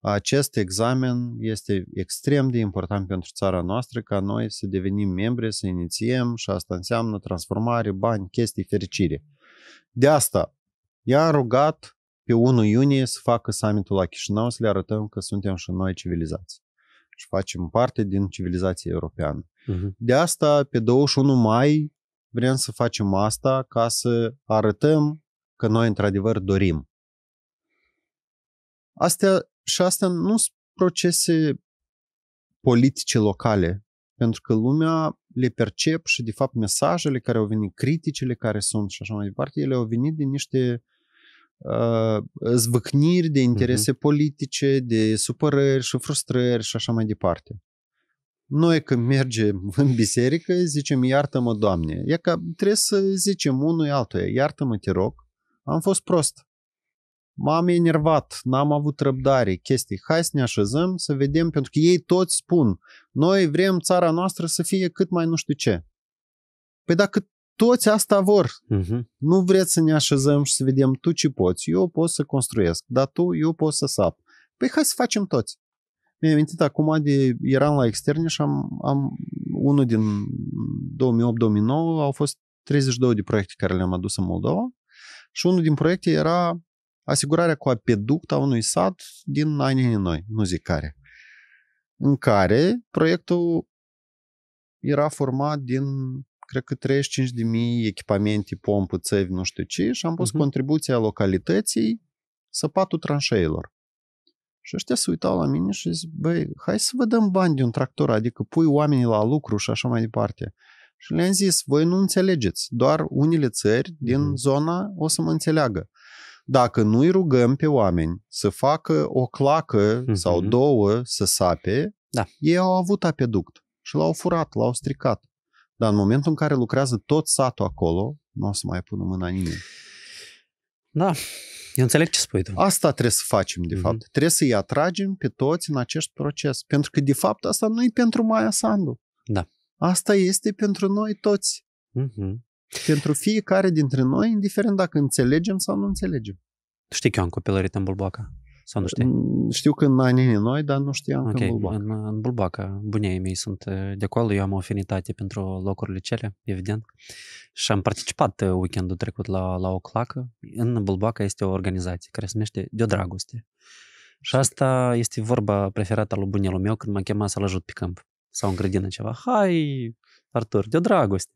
acest examen este extrem de important pentru țara noastră ca noi să devenim membri, să inițiem și asta înseamnă transformare, bani, chestii, fericire. De asta i-am rugat pe 1 iunie să facă summitul la Chișinău să le arătăm că suntem și noi civilizați și facem parte din civilizația europeană. Uh-huh. De asta, pe 21 mai, vrem să facem asta ca să arătăm că noi într-adevăr dorim. Astea și astea nu sunt procese politice locale, pentru că lumea le percep și, de fapt, mesajele care au venit, criticile care sunt și așa mai departe, ele au venit din niște uh, zvâcniri de interese uh-huh. politice, de supărări și frustrări și așa mai departe. Noi când mergem în biserică, zicem, iartă-mă, Doamne. E ca trebuie să zicem unul altuia, iartă-mă, te rog, am fost prost m-am enervat, n-am avut răbdare, chestii, hai să ne așezăm, să vedem, pentru că ei toți spun, noi vrem țara noastră să fie cât mai nu știu ce. Păi dacă toți asta vor, uh-huh. nu vreți să ne așezăm și să vedem tu ce poți, eu pot să construiesc, dar tu, eu pot să sap. Păi hai să facem toți. Mi-am amintit acum de, eram la externe și am, am unul din 2008-2009 au fost 32 de proiecte care le-am adus în Moldova și unul din proiecte era asigurarea cu apeduct a unui sat din anii noi, nu zic care, în care proiectul era format din, cred că mii echipamente, pompă, țevi, nu știu ce, și am pus uh-huh. contribuția localității săpatul tranșeilor. Și ăștia se uitau la mine și zic, băi, hai să vă dăm bani de un tractor, adică pui oamenii la lucru și așa mai departe. Și le-am zis, voi nu înțelegeți, doar unele țări din mm. zona o să mă înțeleagă dacă nu-i rugăm pe oameni să facă o clacă mm-hmm. sau două să sape, da. ei au avut apeduct și l-au furat, l-au stricat. Dar în momentul în care lucrează tot satul acolo, nu o să mai pună mâna nimeni. Da, eu înțeleg ce spui tu. Asta trebuie să facem, de mm-hmm. fapt. Trebuie să-i atragem pe toți în acest proces. Pentru că, de fapt, asta nu e pentru Maia Sandu. Da. Asta este pentru noi toți. Mm-hmm. Pentru fiecare dintre noi, indiferent dacă înțelegem sau nu înțelegem. Știi că eu am copilărit în Bulboaca? Sau nu știi? Mm, știu că în anii noi, dar nu știam okay. că în Bulboaca. În, în Bulbaca, bunii mei sunt uh, de acolo, eu am o afinitate pentru locurile cele, evident. Și am participat uh, weekendul trecut la, la o clacă. În Bulbaca este o organizație care se numește de Dragoste. Și asta este vorba preferată al lui bunelul meu când m-a chemat să-l ajut pe câmp sau în grădină ceva. Hai, Artur, de dragoste.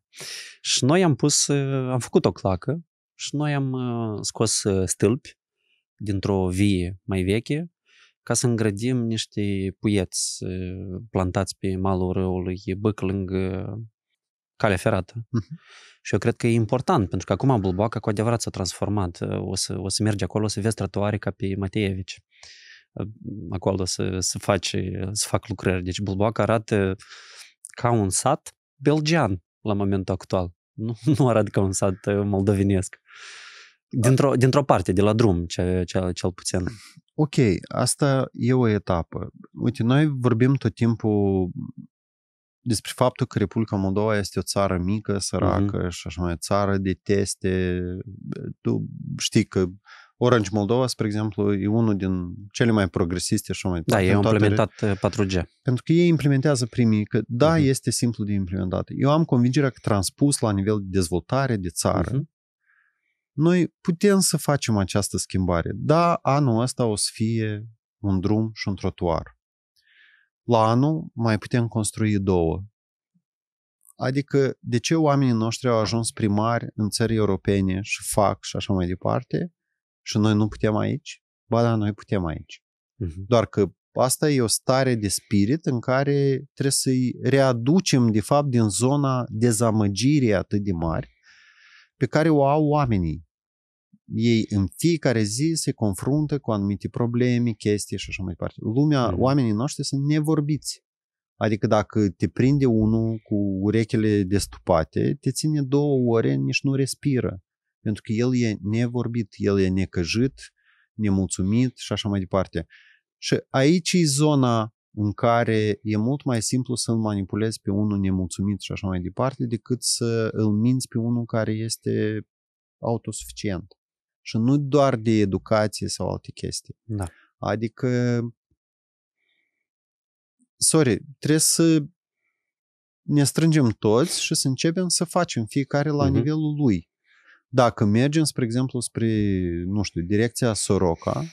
Și noi am pus, uh, am făcut o clacă și noi am uh, scos uh, stâlpi dintr-o vie mai veche ca să îngrădim niște puieți plantați pe malul râului Băc lângă calea ferată. Uh-huh. Și eu cred că e important, pentru că acum Bulboaca cu adevărat s-a transformat. O să, o să mergi acolo, o să vezi trătoare ca pe Mateevici. Ă, acolo să, să, faci, să fac lucrări. Deci Bulboac arată ca un sat belgian la momentul actual. Nu, nu arată ca un sat uh, moldovenesc. Dintr-o, dintr-o parte, de la drum, ce, ce, cel puțin. Ok, asta e o etapă. Uite, noi vorbim tot timpul despre faptul că Republica Moldova este o țară mică, săracă uh-huh. și așa mai, țară de teste. Tu știi că Orange Moldova, spre exemplu, e unul din cele mai progresiste și mai Da, e au implementat 4G. Uh, Pentru că ei implementează primii, că da, uh-huh. este simplu de implementat. Eu am convingerea că transpus la nivel de dezvoltare de țară, uh-huh. noi putem să facem această schimbare. Da, anul ăsta o să fie un drum și un trotuar. La anul mai putem construi două. Adică, de ce oamenii noștri au ajuns primari în țări europene și fac și așa mai departe? și noi nu putem aici? Ba da, noi putem aici. Uh-huh. Doar că asta e o stare de spirit în care trebuie să-i readucem, de fapt, din zona dezamăgirii atât de mari pe care o au oamenii. Ei în fiecare zi se confruntă cu anumite probleme, chestii și așa mai departe. Lumea, uh-huh. oamenii noștri sunt nevorbiți. Adică dacă te prinde unul cu urechile destupate, te ține două ore, nici nu respiră pentru că el e nevorbit, el e necăjit, nemulțumit și așa mai departe. Și aici e zona în care e mult mai simplu să-l manipulezi pe unul nemulțumit și așa mai departe, decât să îl minți pe unul care este autosuficient. Și nu doar de educație sau alte chestii. Da. Adică, sorry, trebuie să ne strângem toți și să începem să facem fiecare la uh-huh. nivelul lui. Dacă mergem, spre exemplu, spre, nu știu, direcția Soroca,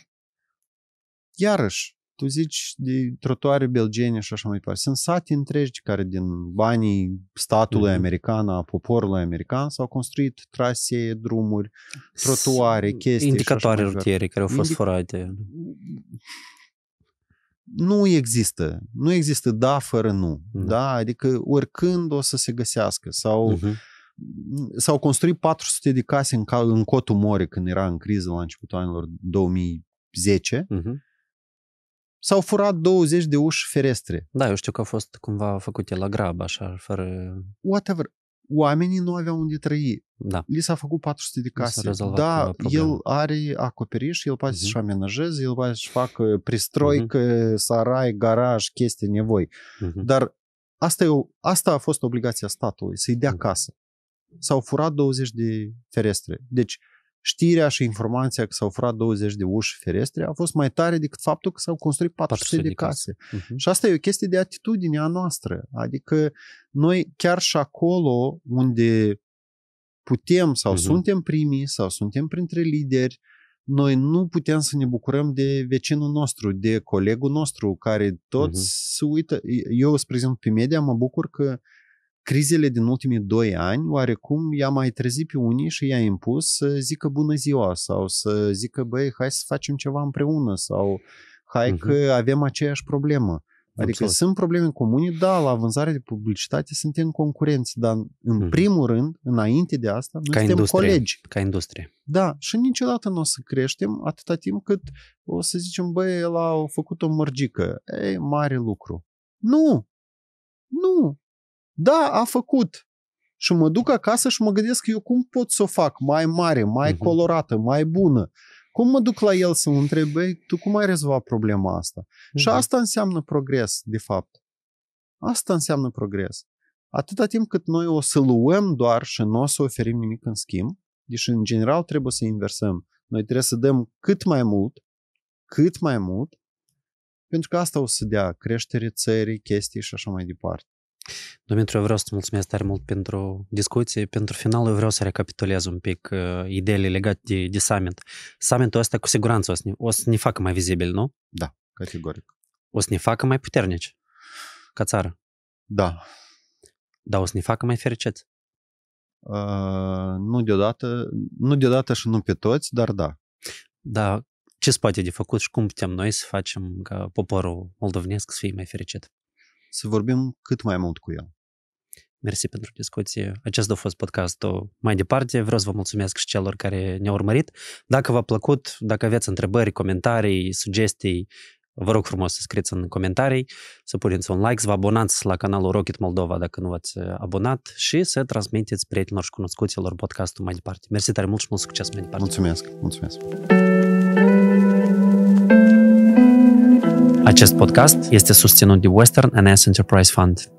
iarăși, tu zici de trotuare belgene și așa mai departe. Sunt sate întregi care din banii statului mm-hmm. american, a poporului american, s-au construit trasee, drumuri, trotuare, chestii. Indicatoare rutiere care au fost Indic... forate. Nu există. Nu există da fără nu. Mm-hmm. Da? Adică oricând o să se găsească sau... Mm-hmm s-au construit 400 de case în, cal, în Cotul Mori când era în criză la începutul anilor 2010. Uh-huh. Mhm. S-au furat 20 de uși ferestre. Da, eu știu că au fost cumva făcute la grabă, așa, fără... Whatever. Oamenii nu aveau unde trăi. Da. Li s-a făcut 400 de case. Da, el are acoperiș, el poate uh-huh. să-și amenajeze, el poate să-și facă pristroică, uh-huh. sarai, garaj, chestii nevoi. Uh-huh. Dar asta, e o, asta a fost obligația statului, să-i dea uh-huh. casă s-au furat 20 de ferestre. Deci știrea și informația că s-au furat 20 de uși ferestre a fost mai tare decât faptul că s-au construit 400, 400 de case. Uh-huh. Și asta e o chestie de atitudine a noastră. Adică noi chiar și acolo unde putem sau uh-huh. suntem primii sau suntem printre lideri, noi nu putem să ne bucurăm de vecinul nostru, de colegul nostru care toți uh-huh. Mhm. se uită. Eu, spre exemplu, pe media mă bucur că uh, crizele din ultimii doi ani, oarecum, i-a mai trezit pe unii și i-a impus să zică bună ziua sau să zică, băi, hai să facem ceva împreună sau hai uh-huh. că avem aceeași problemă. Adică Absolut. sunt probleme comune, da, la vânzare de publicitate suntem concurenți, dar în uh-huh. primul rând, înainte de asta, noi ca suntem industrie, colegi. Ca industrie. Da, și niciodată nu o să creștem atâta timp cât o să zicem, băi, el a făcut o mărgică. Ei, mare lucru. Nu! Nu! Da, a făcut. Și mă duc acasă și mă gândesc eu cum pot să o fac mai mare, mai uh-huh. colorată, mai bună. Cum mă duc la el să-l întreb, tu cum ai rezolvat problema asta? Uh-huh. Și mhm. asta înseamnă progres, de fapt. Asta înseamnă progres. Atâta timp cât noi o să luăm doar și nu o să oferim nimic în schimb, deci în general trebuie să inversăm. Noi trebuie să dăm cât mai mult, cât mai mult, pentru că asta o să dea creștere țării, chestii și așa mai departe. Dumitru, eu vreau să mulțumesc tare mult pentru discuție. Pentru final, eu vreau să recapitulez un pic uh, ideile legate de, de summit. Summitul ăsta cu siguranță o să, ne, o să ne facă mai vizibil, nu? Da, categoric. O să ne facă mai puternici ca țară. Da. Dar o să ne facă mai fericiți. Uh, nu deodată, nu deodată și nu pe toți, dar da. Da, ce se poate de făcut și cum putem noi să facem ca poporul moldovenesc să fie mai fericit? să vorbim cât mai mult cu el. Mersi pentru discuție. Acesta a fost podcastul mai departe. Vreau să vă mulțumesc și celor care ne-au urmărit. Dacă v-a plăcut, dacă aveți întrebări, comentarii, sugestii, vă rog frumos să scrieți în comentarii, să puneți un like, să vă abonați la canalul Rocket Moldova dacă nu v-ați abonat și să transmiteți prietenilor și cunoscuților podcastul mai departe. Mersi tare mult și mult succes mai departe. Mulțumesc, mulțumesc. Acest podcast este susținut de Western NS Enterprise Fund.